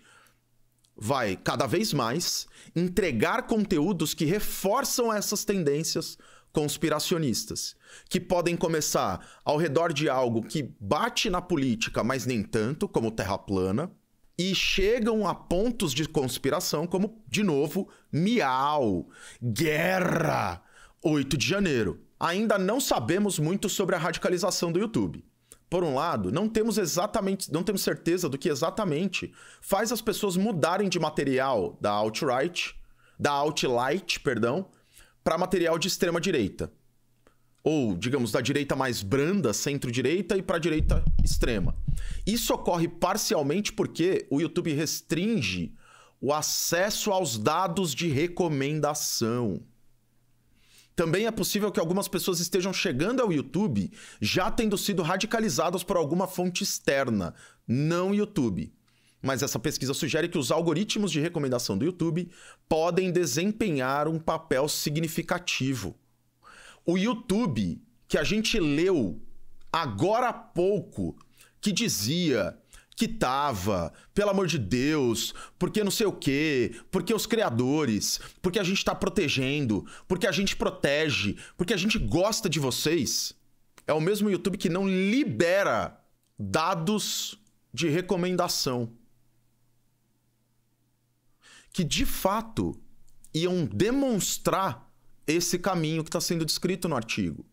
vai cada vez mais entregar conteúdos que reforçam essas tendências conspiracionistas, que podem começar ao redor de algo que bate na política, mas nem tanto, como terra plana, e chegam a pontos de conspiração como, de novo, miau, guerra, 8 de janeiro. Ainda não sabemos muito sobre a radicalização do YouTube por um lado, não temos exatamente, não temos certeza do que exatamente faz as pessoas mudarem de material da alt-right, da alt-light, perdão, para material de extrema direita. Ou, digamos, da direita mais branda, centro-direita e para direita extrema. Isso ocorre parcialmente porque o YouTube restringe o acesso aos dados de recomendação. Também é possível que algumas pessoas estejam chegando ao YouTube já tendo sido radicalizadas por alguma fonte externa, não YouTube. Mas essa pesquisa sugere que os algoritmos de recomendação do YouTube podem desempenhar um papel significativo. O YouTube que a gente leu agora há pouco, que dizia que tava, pelo amor de Deus, porque não sei o quê, porque os criadores, porque a gente tá protegendo, porque a gente protege, porque a gente gosta de vocês. É o mesmo YouTube que não libera dados de recomendação. Que de fato iam demonstrar esse caminho que está sendo descrito no artigo.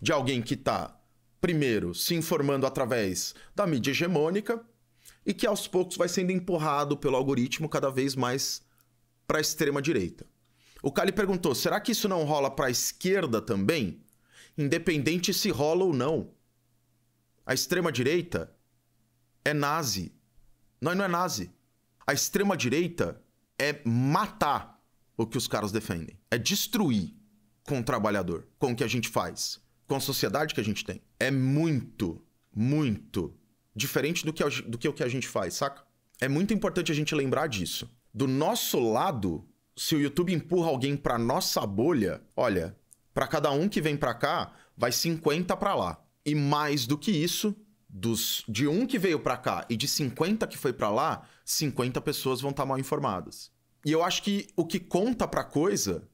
De alguém que está, primeiro, se informando através da mídia hegemônica, e que aos poucos vai sendo empurrado pelo algoritmo cada vez mais para a extrema direita. O Kali perguntou: será que isso não rola para a esquerda também? Independente se rola ou não. A extrema direita é nazi. Não, não é nazi. A extrema direita é matar o que os caras defendem. É destruir com o trabalhador, com o que a gente faz, com a sociedade que a gente tem. É muito, muito diferente do que, do que o que a gente faz, saca? É muito importante a gente lembrar disso. Do nosso lado, se o YouTube empurra alguém para nossa bolha, olha, para cada um que vem para cá, vai 50 para lá. E mais do que isso, dos de um que veio para cá e de 50 que foi para lá, 50 pessoas vão estar tá mal informadas. E eu acho que o que conta para coisa,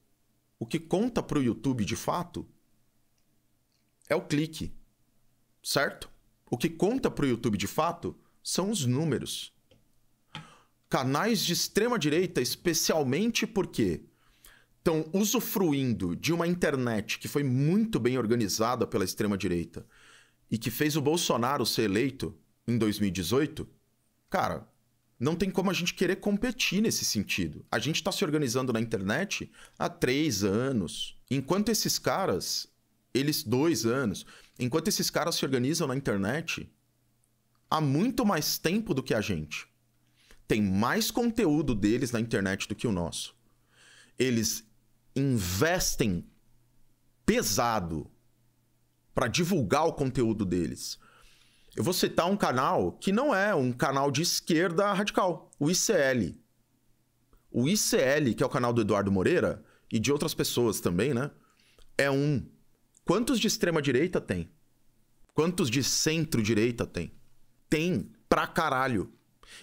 o que conta para o YouTube de fato, é o clique, certo? O que conta para o YouTube de fato são os números. Canais de extrema direita, especialmente porque estão usufruindo de uma internet que foi muito bem organizada pela extrema direita e que fez o Bolsonaro ser eleito em 2018, cara, não tem como a gente querer competir nesse sentido. A gente está se organizando na internet há três anos. Enquanto esses caras, eles dois anos. Enquanto esses caras se organizam na internet, há muito mais tempo do que a gente. Tem mais conteúdo deles na internet do que o nosso. Eles investem pesado para divulgar o conteúdo deles. Eu vou citar um canal que não é um canal de esquerda radical, o ICL. O ICL, que é o canal do Eduardo Moreira e de outras pessoas também, né? É um Quantos de extrema-direita tem? Quantos de centro-direita tem? Tem pra caralho.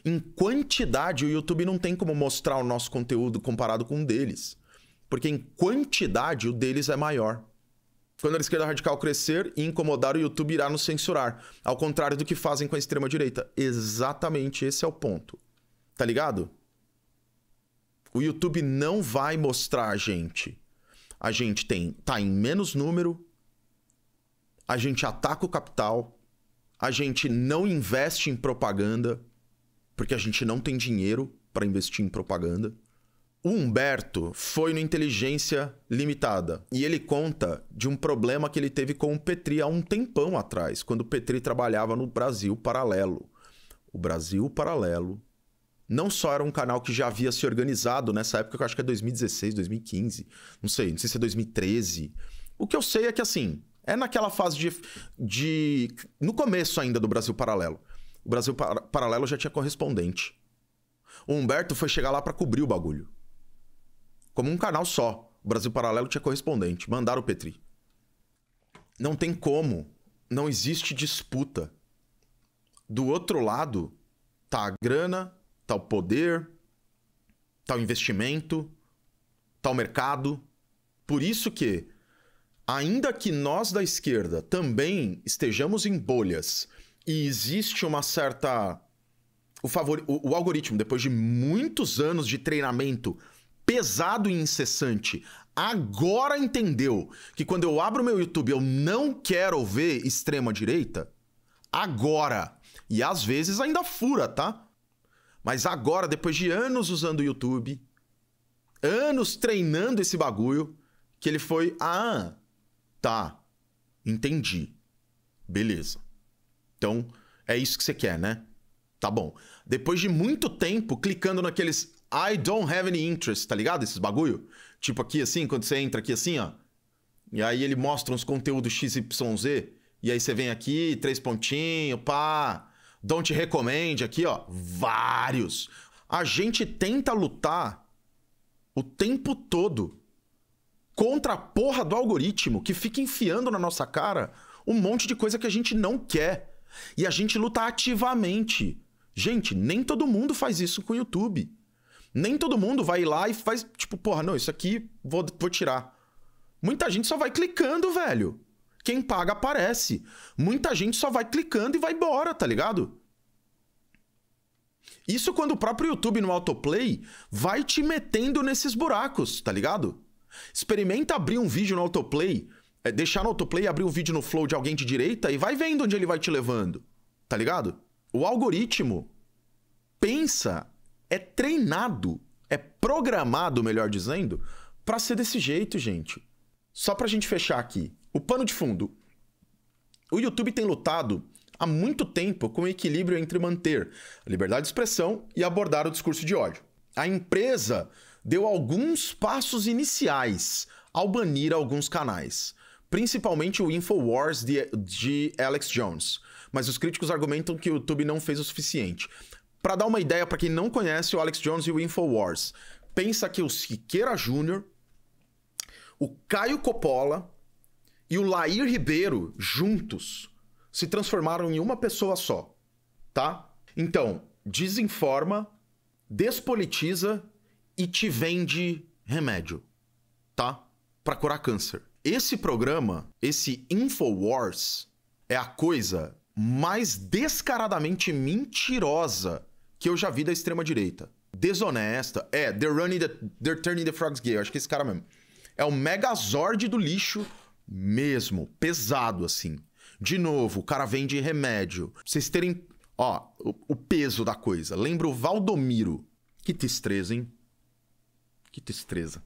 Em quantidade, o YouTube não tem como mostrar o nosso conteúdo comparado com o deles. Porque em quantidade, o deles é maior. Quando a esquerda radical crescer e incomodar, o YouTube irá nos censurar. Ao contrário do que fazem com a extrema-direita. Exatamente esse é o ponto. Tá ligado? O YouTube não vai mostrar a gente. A gente tem, tá em menos número, a gente ataca o capital, a gente não investe em propaganda, porque a gente não tem dinheiro para investir em propaganda. O Humberto foi no Inteligência Limitada e ele conta de um problema que ele teve com o Petri há um tempão atrás, quando o Petri trabalhava no Brasil Paralelo. O Brasil Paralelo não só era um canal que já havia se organizado nessa época, que eu acho que é 2016, 2015, não sei, não sei se é 2013. O que eu sei é que assim, é naquela fase de, de. No começo ainda do Brasil Paralelo. O Brasil Par Paralelo já tinha correspondente. O Humberto foi chegar lá para cobrir o bagulho. Como um canal só. O Brasil Paralelo tinha correspondente. Mandaram o Petri. Não tem como. Não existe disputa. Do outro lado, tá a grana, tá o poder, tá o investimento, tá o mercado. Por isso que ainda que nós da esquerda também estejamos em bolhas e existe uma certa. O, favor... o, o algoritmo, depois de muitos anos de treinamento pesado e incessante, agora entendeu que quando eu abro meu YouTube eu não quero ver extrema-direita. Agora. E às vezes ainda fura, tá? Mas agora, depois de anos usando o YouTube, anos treinando esse bagulho, que ele foi. Ah, Tá, entendi. Beleza. Então, é isso que você quer, né? Tá bom. Depois de muito tempo clicando naqueles I don't have any interest, tá ligado? Esses bagulho. Tipo aqui assim, quando você entra aqui assim, ó. E aí ele mostra uns conteúdos XYZ. E aí você vem aqui, três pontinhos, pá. Don't recommend aqui, ó. Vários. A gente tenta lutar o tempo todo contra a porra do algoritmo que fica enfiando na nossa cara um monte de coisa que a gente não quer. E a gente luta ativamente. Gente, nem todo mundo faz isso com o YouTube. Nem todo mundo vai lá e faz, tipo, porra, não, isso aqui vou, vou tirar. Muita gente só vai clicando, velho. Quem paga aparece. Muita gente só vai clicando e vai embora, tá ligado? Isso quando o próprio YouTube no autoplay vai te metendo nesses buracos, tá ligado? Experimenta abrir um vídeo no autoplay, é, deixar no autoplay abrir um vídeo no flow de alguém de direita e vai vendo onde ele vai te levando. Tá ligado? O algoritmo pensa, é treinado, é programado, melhor dizendo, para ser desse jeito, gente. Só pra gente fechar aqui. O pano de fundo. O YouTube tem lutado há muito tempo com o equilíbrio entre manter a liberdade de expressão e abordar o discurso de ódio. A empresa deu alguns passos iniciais ao banir alguns canais, principalmente o Infowars de, de Alex Jones, mas os críticos argumentam que o YouTube não fez o suficiente. Para dar uma ideia para quem não conhece o Alex Jones e o Infowars, pensa que o Siqueira Júnior, o Caio Coppola e o Lair Ribeiro juntos se transformaram em uma pessoa só, tá? Então, desinforma, despolitiza e te vende remédio, tá? Para curar câncer. Esse programa, esse Infowars, é a coisa mais descaradamente mentirosa que eu já vi da extrema direita. Desonesta. É, they're running the, they're turning the frogs gay. Eu acho que é esse cara mesmo. É o megazord do lixo mesmo, pesado assim. De novo, o cara vende remédio. Pra vocês terem, ó, o, o peso da coisa. Lembra o Valdomiro. Que tristeza, hein? Que tristeza.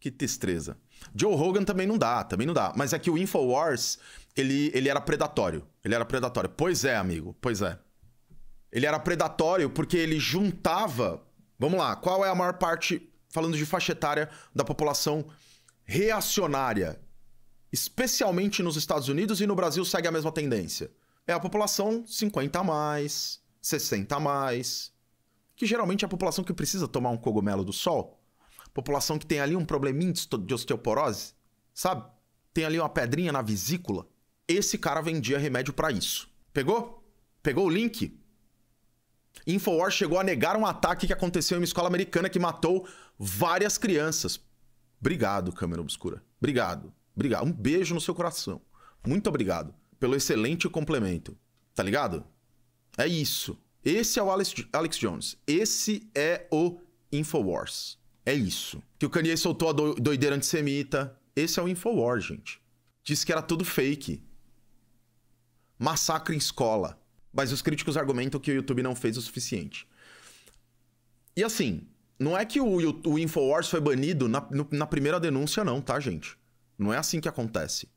Que tristeza. Joe Rogan também não dá, também não dá. Mas é que o Infowars, ele, ele era predatório. Ele era predatório. Pois é, amigo, pois é. Ele era predatório porque ele juntava. Vamos lá, qual é a maior parte, falando de faixa etária, da população reacionária? Especialmente nos Estados Unidos e no Brasil segue a mesma tendência. É a população 50 a mais, 60 a mais, que geralmente é a população que precisa tomar um cogumelo do sol, população que tem ali um probleminha de osteoporose, sabe? Tem ali uma pedrinha na vesícula. Esse cara vendia remédio para isso. Pegou? Pegou o link? Infowars chegou a negar um ataque que aconteceu em uma escola americana que matou várias crianças. Obrigado, câmera Obscura. Obrigado. Obrigado. Um beijo no seu coração. Muito obrigado pelo excelente complemento. Tá ligado? É isso. Esse é o Alex, Alex Jones. Esse é o Infowars. É isso. Que o Kanye soltou a doideira antissemita. Esse é o Infowars, gente. Disse que era tudo fake. Massacre em escola. Mas os críticos argumentam que o YouTube não fez o suficiente. E assim, não é que o, o Infowars foi banido na, na primeira denúncia, não, tá, gente? Não é assim que acontece.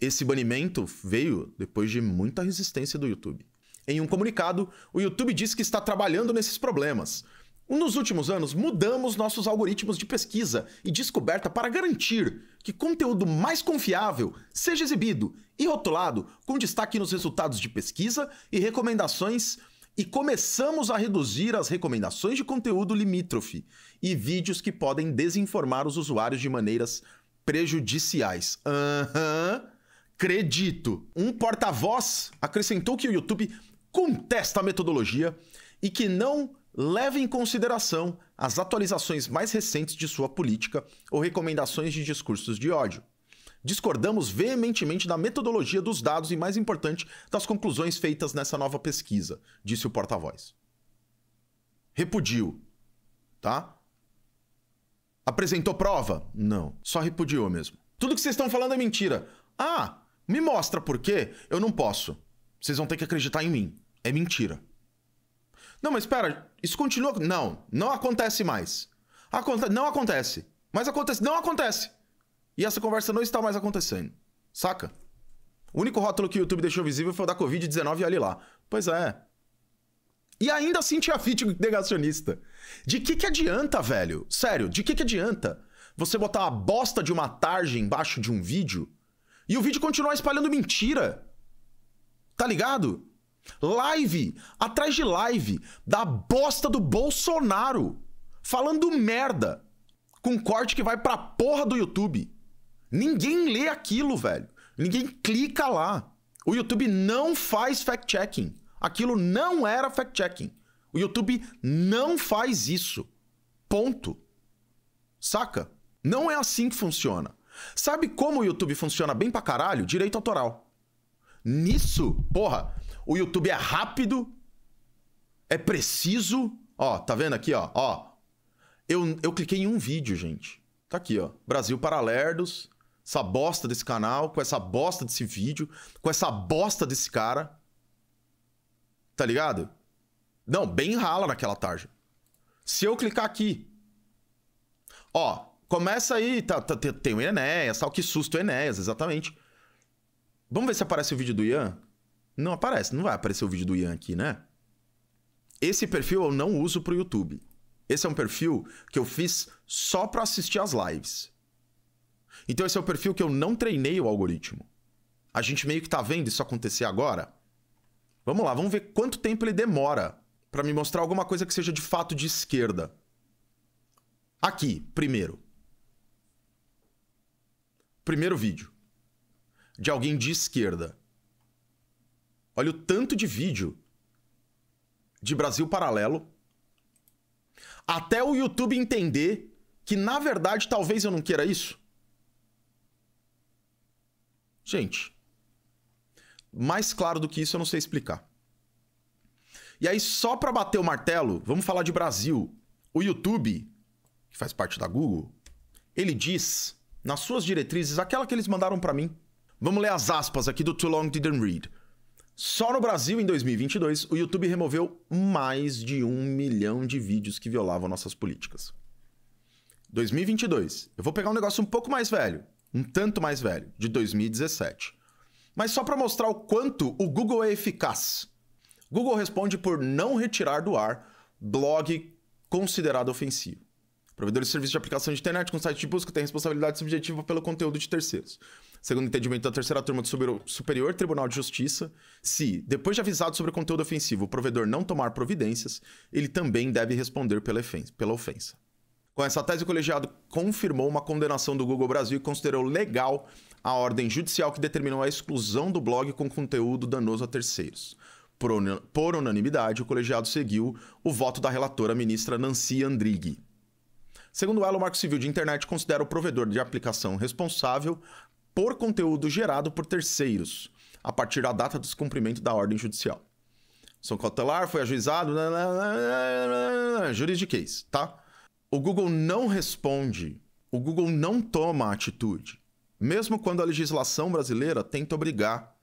Esse banimento veio depois de muita resistência do YouTube. Em um comunicado, o YouTube diz que está trabalhando nesses problemas. Nos últimos anos, mudamos nossos algoritmos de pesquisa e descoberta para garantir que conteúdo mais confiável seja exibido e rotulado com destaque nos resultados de pesquisa e recomendações. E começamos a reduzir as recomendações de conteúdo limítrofe e vídeos que podem desinformar os usuários de maneiras prejudiciais. Aham. Uhum. Acredito. Um porta-voz acrescentou que o YouTube contesta a metodologia e que não leva em consideração as atualizações mais recentes de sua política ou recomendações de discursos de ódio. Discordamos veementemente da metodologia dos dados e, mais importante, das conclusões feitas nessa nova pesquisa, disse o porta-voz. Repudiu, tá? Apresentou prova? Não, só repudiou mesmo. Tudo que vocês estão falando é mentira. Ah, me mostra por quê? Eu não posso. Vocês vão ter que acreditar em mim. É mentira. Não, mas espera, isso continua. Não, não acontece mais. Aconte... Não acontece. Mas acontece. Não acontece. E essa conversa não está mais acontecendo. Saca? O único rótulo que o YouTube deixou visível foi o da Covid-19 e ali lá. Pois é. E ainda assim tinha fit negacionista. De que que adianta, velho? Sério, de que que adianta você botar a bosta de uma tarja embaixo de um vídeo e o vídeo continuar espalhando mentira? Tá ligado? Live, atrás de live, da bosta do Bolsonaro, falando merda, com corte que vai pra porra do YouTube. Ninguém lê aquilo, velho. Ninguém clica lá. O YouTube não faz fact-checking. Aquilo não era fact-checking. O YouTube não faz isso. Ponto. Saca? Não é assim que funciona. Sabe como o YouTube funciona bem pra caralho? Direito autoral. Nisso, porra, o YouTube é rápido, é preciso. Ó, tá vendo aqui, ó? Ó. Eu, eu cliquei em um vídeo, gente. Tá aqui, ó. Brasil para Essa bosta desse canal, com essa bosta desse vídeo, com essa bosta desse cara. Tá ligado? Não, bem rala naquela tarja. Se eu clicar aqui. Ó, começa aí. Tá, tá, tem o Enéas, tal. Que susto, Enéas, exatamente. Vamos ver se aparece o vídeo do Ian? Não aparece, não vai aparecer o vídeo do Ian aqui, né? Esse perfil eu não uso pro YouTube. Esse é um perfil que eu fiz só para assistir as lives. Então esse é o perfil que eu não treinei o algoritmo. A gente meio que tá vendo isso acontecer agora. Vamos lá, vamos ver quanto tempo ele demora para me mostrar alguma coisa que seja de fato de esquerda. Aqui, primeiro. Primeiro vídeo de alguém de esquerda. Olha o tanto de vídeo de Brasil Paralelo. Até o YouTube entender que, na verdade, talvez eu não queira isso. Gente, mais claro do que isso eu não sei explicar. E aí, só para bater o martelo, vamos falar de Brasil. O YouTube, que faz parte da Google, ele diz, nas suas diretrizes, aquela que eles mandaram para mim, Vamos ler as aspas aqui do Too Long Didn't Read. Só no Brasil, em 2022, o YouTube removeu mais de um milhão de vídeos que violavam nossas políticas. 2022. Eu vou pegar um negócio um pouco mais velho, um tanto mais velho, de 2017. Mas só para mostrar o quanto o Google é eficaz. Google responde por não retirar do ar blog considerado ofensivo. Provedor de serviço de aplicação de internet com site de busca tem responsabilidade subjetiva pelo conteúdo de terceiros. Segundo o entendimento da terceira turma do Superior Tribunal de Justiça, se, depois de avisado sobre o conteúdo ofensivo, o provedor não tomar providências, ele também deve responder pela ofensa. Com essa tese, o colegiado confirmou uma condenação do Google Brasil e considerou legal a ordem judicial que determinou a exclusão do blog com conteúdo danoso a terceiros. Por, unanimidade, o colegiado seguiu o voto da relatora ministra Nancy Andrighi. Segundo ela, o Marco Civil de Internet considera o provedor de aplicação responsável por conteúdo gerado por terceiros, a partir da data do descumprimento da ordem judicial. São cautelar foi ajuizado. Né, né, né, juridiquês, tá? O Google não responde, o Google não toma atitude, mesmo quando a legislação brasileira tenta obrigar,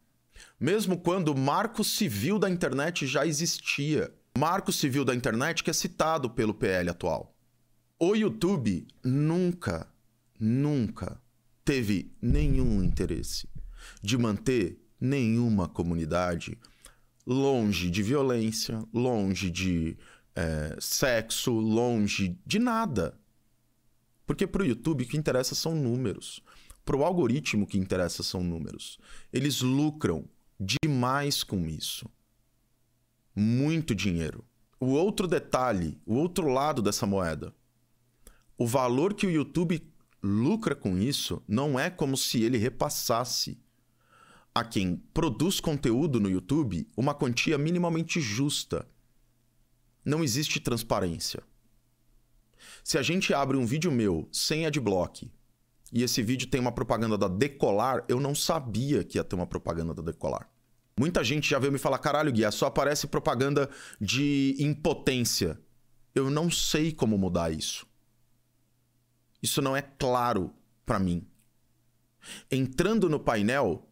mesmo quando o marco civil da internet já existia. Marco civil da internet que é citado pelo PL atual. O YouTube nunca, nunca teve nenhum interesse de manter nenhuma comunidade longe de violência, longe de é, sexo, longe de nada. Porque para o YouTube o que interessa são números. Para o algoritmo o que interessa são números. Eles lucram demais com isso. Muito dinheiro. O outro detalhe, o outro lado dessa moeda o valor que o YouTube lucra com isso não é como se ele repassasse a quem produz conteúdo no YouTube uma quantia minimamente justa. Não existe transparência. Se a gente abre um vídeo meu sem adblock e esse vídeo tem uma propaganda da Decolar, eu não sabia que ia ter uma propaganda da Decolar. Muita gente já veio me falar: caralho, Guia, só aparece propaganda de impotência. Eu não sei como mudar isso. Isso não é claro para mim. Entrando no painel,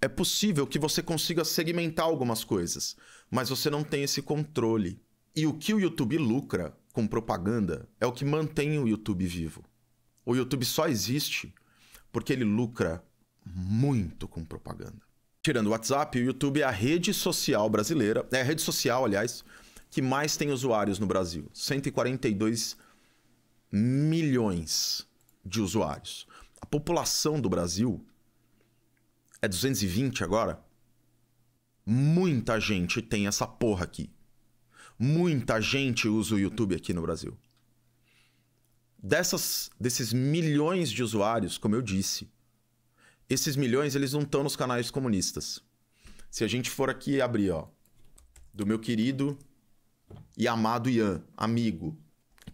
é possível que você consiga segmentar algumas coisas, mas você não tem esse controle. E o que o YouTube lucra com propaganda é o que mantém o YouTube vivo. O YouTube só existe porque ele lucra muito com propaganda. Tirando o WhatsApp, o YouTube é a rede social brasileira, é a rede social, aliás, que mais tem usuários no Brasil, 142 milhões de usuários. A população do Brasil é 220 agora. Muita gente tem essa porra aqui. Muita gente usa o YouTube aqui no Brasil. Dessas, desses milhões de usuários, como eu disse, esses milhões eles não estão nos canais comunistas. Se a gente for aqui abrir, ó, do meu querido e amado Ian, amigo,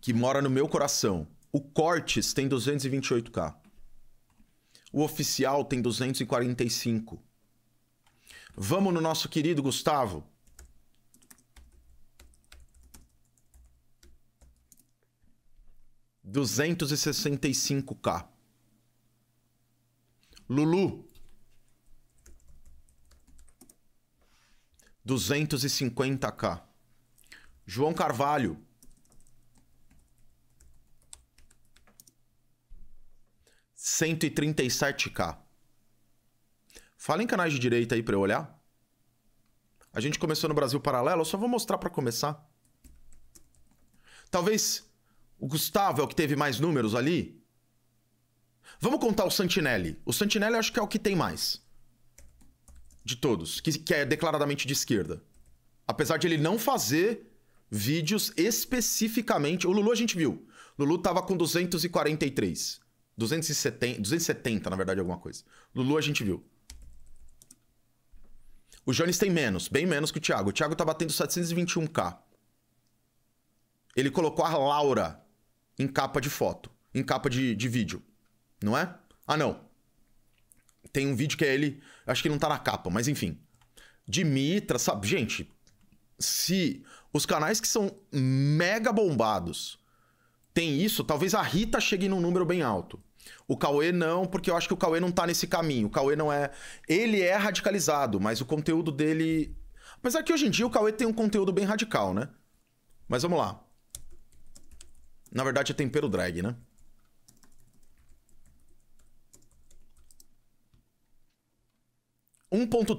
que mora no meu coração. O Cortes tem 228k. O oficial tem 245. Vamos no nosso querido Gustavo. Duzentos e sessenta e cinco K. Lulu. Duzentos e cinquenta K. João Carvalho. 137k. Fala em canais de direita aí para eu olhar. A gente começou no Brasil Paralelo, eu só vou mostrar para começar. Talvez o Gustavo é o que teve mais números ali. Vamos contar o Santinelli. O Santinelli acho que é o que tem mais. De todos, que, que é declaradamente de esquerda. Apesar de ele não fazer vídeos especificamente. O Lulu a gente viu. Lulu tava com 243. 270, 270, na verdade, alguma coisa. Lulu a gente viu. O Jones tem menos, bem menos que o Thiago. O Thiago tá batendo 721k. Ele colocou a Laura em capa de foto, em capa de, de vídeo, não é? Ah, não. Tem um vídeo que é ele, acho que não tá na capa, mas enfim. Dimitra, sabe? Gente, se os canais que são mega bombados têm isso, talvez a Rita chegue num número bem alto. O Cauê não, porque eu acho que o Cauê não tá nesse caminho. O Cauê não é. Ele é radicalizado, mas o conteúdo dele. Apesar que hoje em dia o Cauê tem um conteúdo bem radical, né? Mas vamos lá. Na verdade é tempero drag, né?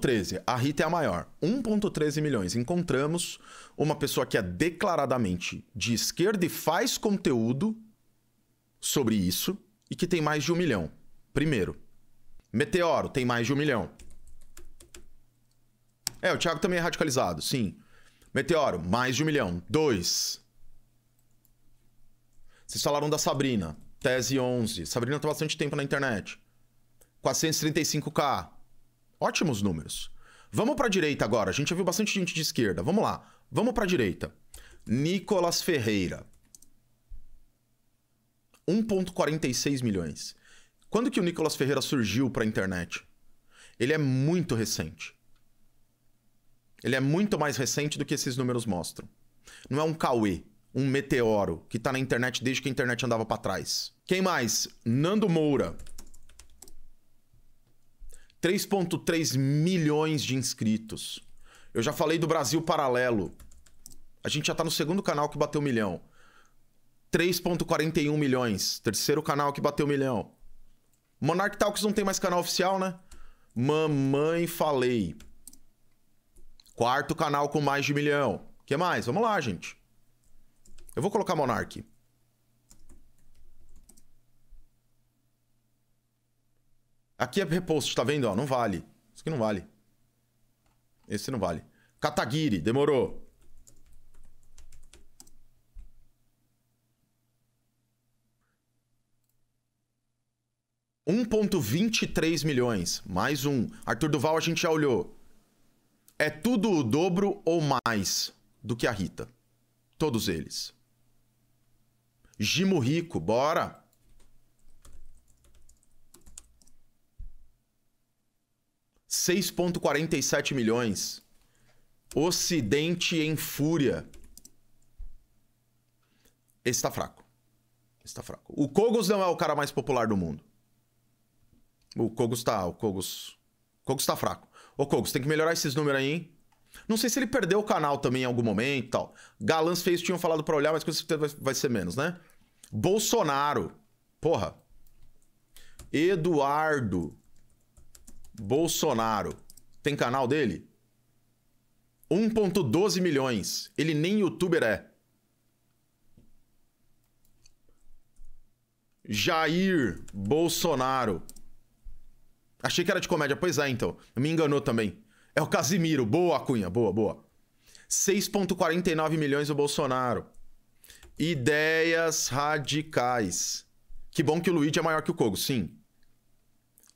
,13. A Rita é a maior. 1.13 milhões. Encontramos uma pessoa que é declaradamente de esquerda e faz conteúdo sobre isso e que tem mais de um milhão. Primeiro. Meteoro tem mais de um milhão. É, o Thiago também é radicalizado, sim. Meteoro, mais de um milhão. Dois. Vocês falaram da Sabrina. Tese 11. Sabrina tá bastante tempo na internet. 435k. Ótimos números. Vamos para direita agora. A gente já viu bastante gente de esquerda. Vamos lá. Vamos para direita. Nicolas Ferreira. 1,46 milhões. Quando que o Nicolas Ferreira surgiu para a internet? Ele é muito recente. Ele é muito mais recente do que esses números mostram. Não é um Cauê, um meteoro que tá na internet desde que a internet andava para trás. Quem mais? Nando Moura. 3.3 milhões de inscritos. Eu já falei do Brasil Paralelo. A gente já tá no segundo canal que bateu um milhão. 3.41 milhões. Terceiro canal que bateu um milhão. Monarch Talks não tem mais canal oficial, né? Mamãe falei. Quarto canal com mais de milhão. que mais? Vamos lá, gente. Eu vou colocar Monarch. Aqui é repost, tá vendo? Ó, não vale. Isso aqui não vale. Esse não vale. Katagiri, demorou. 1,23 milhões. Mais um. Arthur Duval, a gente já olhou. É tudo o dobro ou mais do que a Rita. Todos eles. Gimo Rico, bora! Seis ponto quarenta e sete milhões. Ocidente em fúria. Esse tá fraco. Esse tá fraco. O Kogos não é o cara mais popular do mundo. O Kogos tá. O Kogos. O Kogos tá fraco. Ô, Kogos, tem que melhorar esses números aí, hein? Não sei se ele perdeu o canal também em algum momento e tal. Galãs feios tinham falado pra olhar, mas com certeza vai, vai ser menos, né? Bolsonaro. Porra. Eduardo Bolsonaro. Tem canal dele? 1.12 milhões. Ele nem youtuber é. Jair Bolsonaro. Achei que era de comédia. Pois é, então. Me enganou também. É o Casimiro. Boa, Cunha. Boa, boa. 6,49 milhões o Bolsonaro. Ideias radicais. Que bom que o Luigi é maior que o Kogo, sim.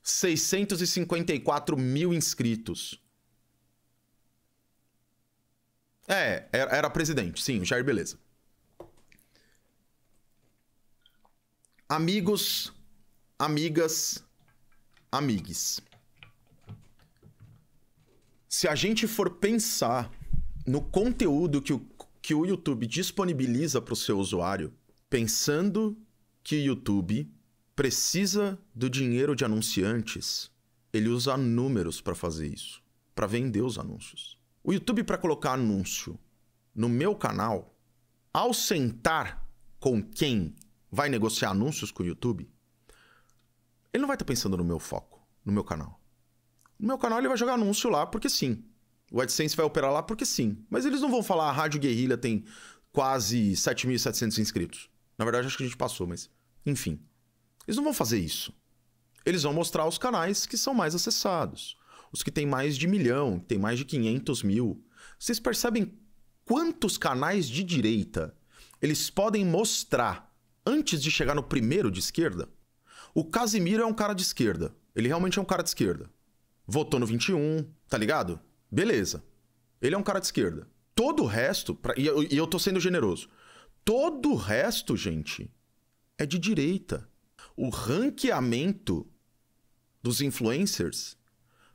654 mil inscritos. É, era presidente, sim, o Jair Beleza. Amigos, amigas, Amigos, Se a gente for pensar no conteúdo que o, que o YouTube disponibiliza para o seu usuário, pensando que o YouTube precisa do dinheiro de anunciantes, ele usa números para fazer isso, para vender os anúncios. O YouTube, para colocar anúncio no meu canal, ao sentar com quem vai negociar anúncios com o YouTube, ele não vai estar tá pensando no meu foco, no meu canal. No meu canal ele vai jogar anúncio lá porque sim. O AdSense vai operar lá porque sim. Mas eles não vão falar a Rádio Guerrilha tem quase 7.700 inscritos. Na verdade, acho que a gente passou, mas enfim. Eles não vão fazer isso. Eles vão mostrar os canais que são mais acessados. Os que têm mais de milhão, que têm mais de 500 mil. Vocês percebem quantos canais de direita eles podem mostrar antes de chegar no primeiro de esquerda? O Casimiro é um cara de esquerda. Ele realmente é um cara de esquerda. Votou no 21, tá ligado? Beleza. Ele é um cara de esquerda. Todo o resto, pra... e, eu, e eu tô sendo generoso, todo o resto, gente, é de direita. O ranqueamento dos influencers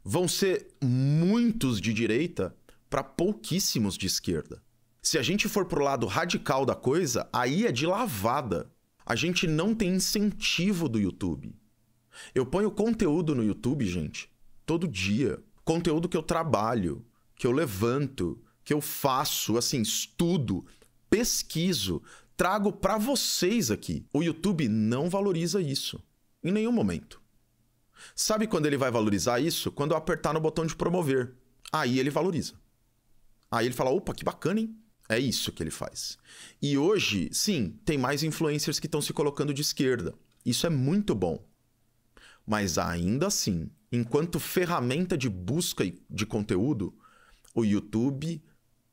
vão ser muitos de direita para pouquíssimos de esquerda. Se a gente for pro lado radical da coisa, aí é de lavada. A gente não tem incentivo do YouTube. Eu ponho conteúdo no YouTube, gente, todo dia. Conteúdo que eu trabalho, que eu levanto, que eu faço, assim, estudo, pesquiso, trago para vocês aqui. O YouTube não valoriza isso em nenhum momento. Sabe quando ele vai valorizar isso? Quando eu apertar no botão de promover. Aí ele valoriza. Aí ele fala: "Opa, que bacana, hein? É isso que ele faz. E hoje, sim, tem mais influencers que estão se colocando de esquerda. Isso é muito bom. Mas ainda assim, enquanto ferramenta de busca de conteúdo, o YouTube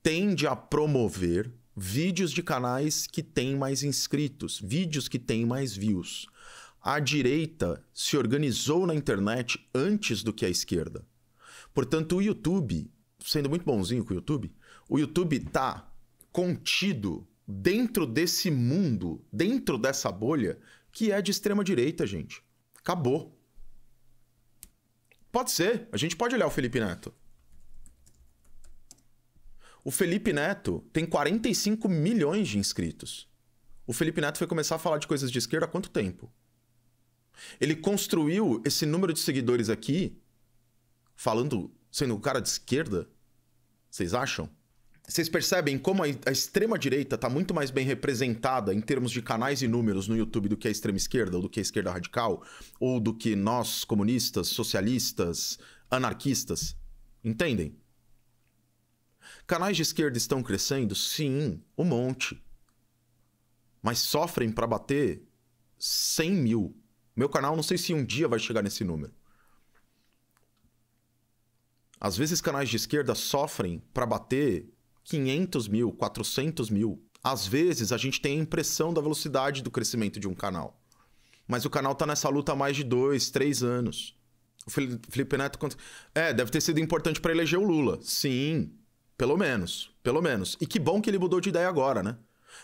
tende a promover vídeos de canais que têm mais inscritos, vídeos que têm mais views. A direita se organizou na internet antes do que a esquerda. Portanto, o YouTube, sendo muito bonzinho com o YouTube, o YouTube tá contido dentro desse mundo, dentro dessa bolha, que é de extrema direita, gente. Acabou. Pode ser, a gente pode olhar o Felipe Neto. O Felipe Neto tem 45 milhões de inscritos. O Felipe Neto foi começar a falar de coisas de esquerda há quanto tempo? Ele construiu esse número de seguidores aqui, falando, sendo um cara de esquerda? Vocês acham? vocês percebem como a, extrema-direita está muito mais bem representada em termos de canais e números no YouTube do que a extrema-esquerda, ou do que a esquerda radical, ou do que nós, comunistas, socialistas, anarquistas? Entendem? Canais de esquerda estão crescendo? Sim, um monte. Mas sofrem para bater 100 mil. Meu canal, não sei se um dia vai chegar nesse número. Às vezes, canais de esquerda sofrem para bater 500 mil, 400 mil. Às vezes a gente tem a impressão da velocidade do crescimento de um canal. Mas o canal tá nessa luta há mais de dois, três anos. O Felipe Neto. É, deve ter sido importante para eleger o Lula. Sim, pelo menos. Pelo menos. E que bom que ele mudou de ideia agora, né?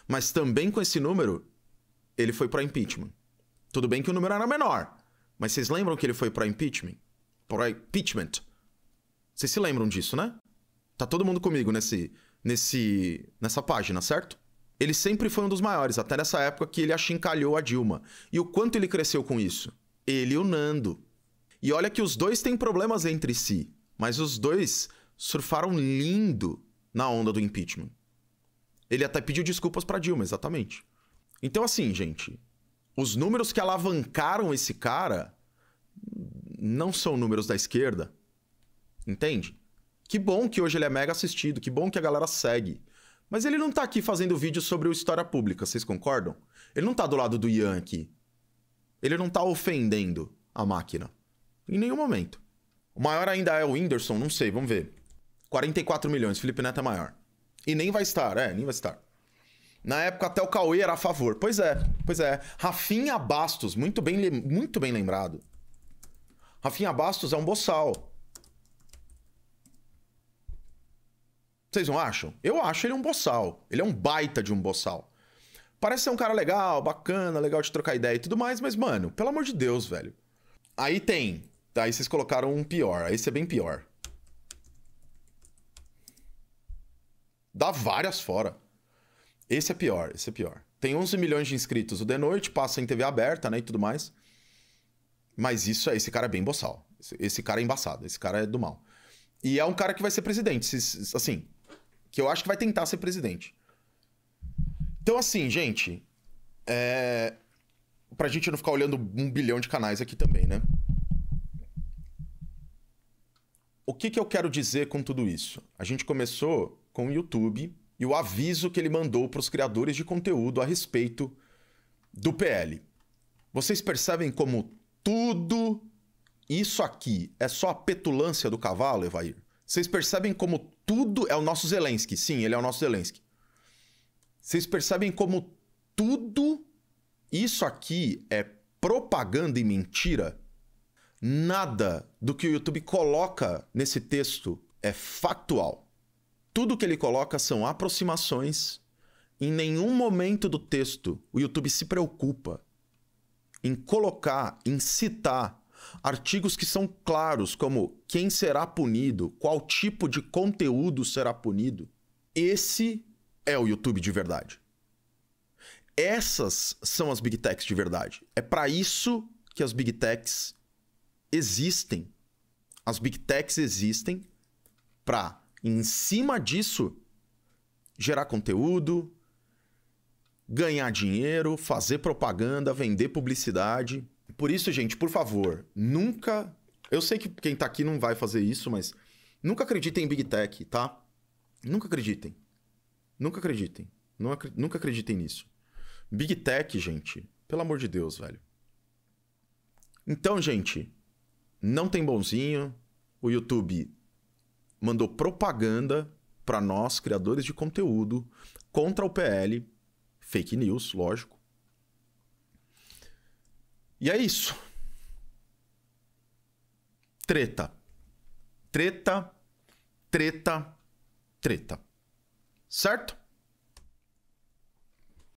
Mas também com esse número, ele foi para impeachment. Tudo bem que o número era menor. Mas vocês lembram que ele foi para impeachment? Para impeachment. Vocês se lembram disso, né? Tá todo mundo comigo nesse, nesse, nessa página, certo? Ele sempre foi um dos maiores, até nessa época que ele achincalhou a Dilma. E o quanto ele cresceu com isso? Ele e o Nando. E olha que os dois têm problemas entre si, mas os dois surfaram lindo na onda do impeachment. Ele até pediu desculpas para Dilma, exatamente. Então, assim, gente, os números que alavancaram esse cara não são números da esquerda, entende? Que bom que hoje ele é mega assistido, que bom que a galera segue. Mas ele não tá aqui fazendo vídeo sobre o História Pública, vocês concordam? Ele não tá do lado do Ian aqui. Ele não tá ofendendo a máquina. Em nenhum momento. O maior ainda é o Whindersson, não sei, vamos ver. 44 milhões, Felipe Neto é maior. E nem vai estar, é, nem vai estar. Na época até o Cauê era a favor. Pois é, pois é. Rafinha Bastos, muito bem, muito bem lembrado. Rafinha Bastos é um boçal. Vocês não acham? Eu acho ele um boçal. Ele é um baita de um boçal. Parece ser um cara legal, bacana, legal de trocar ideia e tudo mais, mas, mano, pelo amor de Deus, velho. Aí tem. Aí vocês colocaram um pior. Esse é bem pior. Dá várias fora. Esse é pior, esse é pior. Tem 11 milhões de inscritos o de noite, passa em TV aberta, né, e tudo mais. Mas isso, é, esse cara é bem boçal. Esse, esse cara é embaçado, esse cara é do mal. E é um cara que vai ser presidente, assim, que eu acho que vai tentar ser presidente. Então, assim, gente, é... pra gente não ficar olhando um bilhão de canais aqui também, né? O que, que eu quero dizer com tudo isso? A gente começou com o YouTube e o aviso que ele mandou para os criadores de conteúdo a respeito do PL. Vocês percebem como tudo isso aqui é só a petulância do cavalo, Evair? Vocês percebem como tudo é o nosso Zelensky. Sim, ele é o nosso Zelensky. Vocês percebem como tudo isso aqui é propaganda e mentira? Nada do que o YouTube coloca nesse texto é factual. Tudo que ele coloca são aproximações. Em nenhum momento do texto o YouTube se preocupa em colocar, em citar Artigos que são claros, como quem será punido, qual tipo de conteúdo será punido. Esse é o YouTube de verdade. Essas são as big techs de verdade. É para isso que as big techs existem. As big techs existem para, em cima disso, gerar conteúdo, ganhar dinheiro, fazer propaganda, vender publicidade. Por isso, gente, por favor, nunca. Eu sei que quem tá aqui não vai fazer isso, mas nunca acreditem em Big Tech, tá? Nunca acreditem. Nunca acreditem. Nunca acreditem nisso. Big Tech, gente, pelo amor de Deus, velho. Então, gente, não tem bonzinho. O YouTube mandou propaganda para nós, criadores de conteúdo, contra o PL, fake news, lógico e é isso. Treta. Treta, treta, treta. Certo?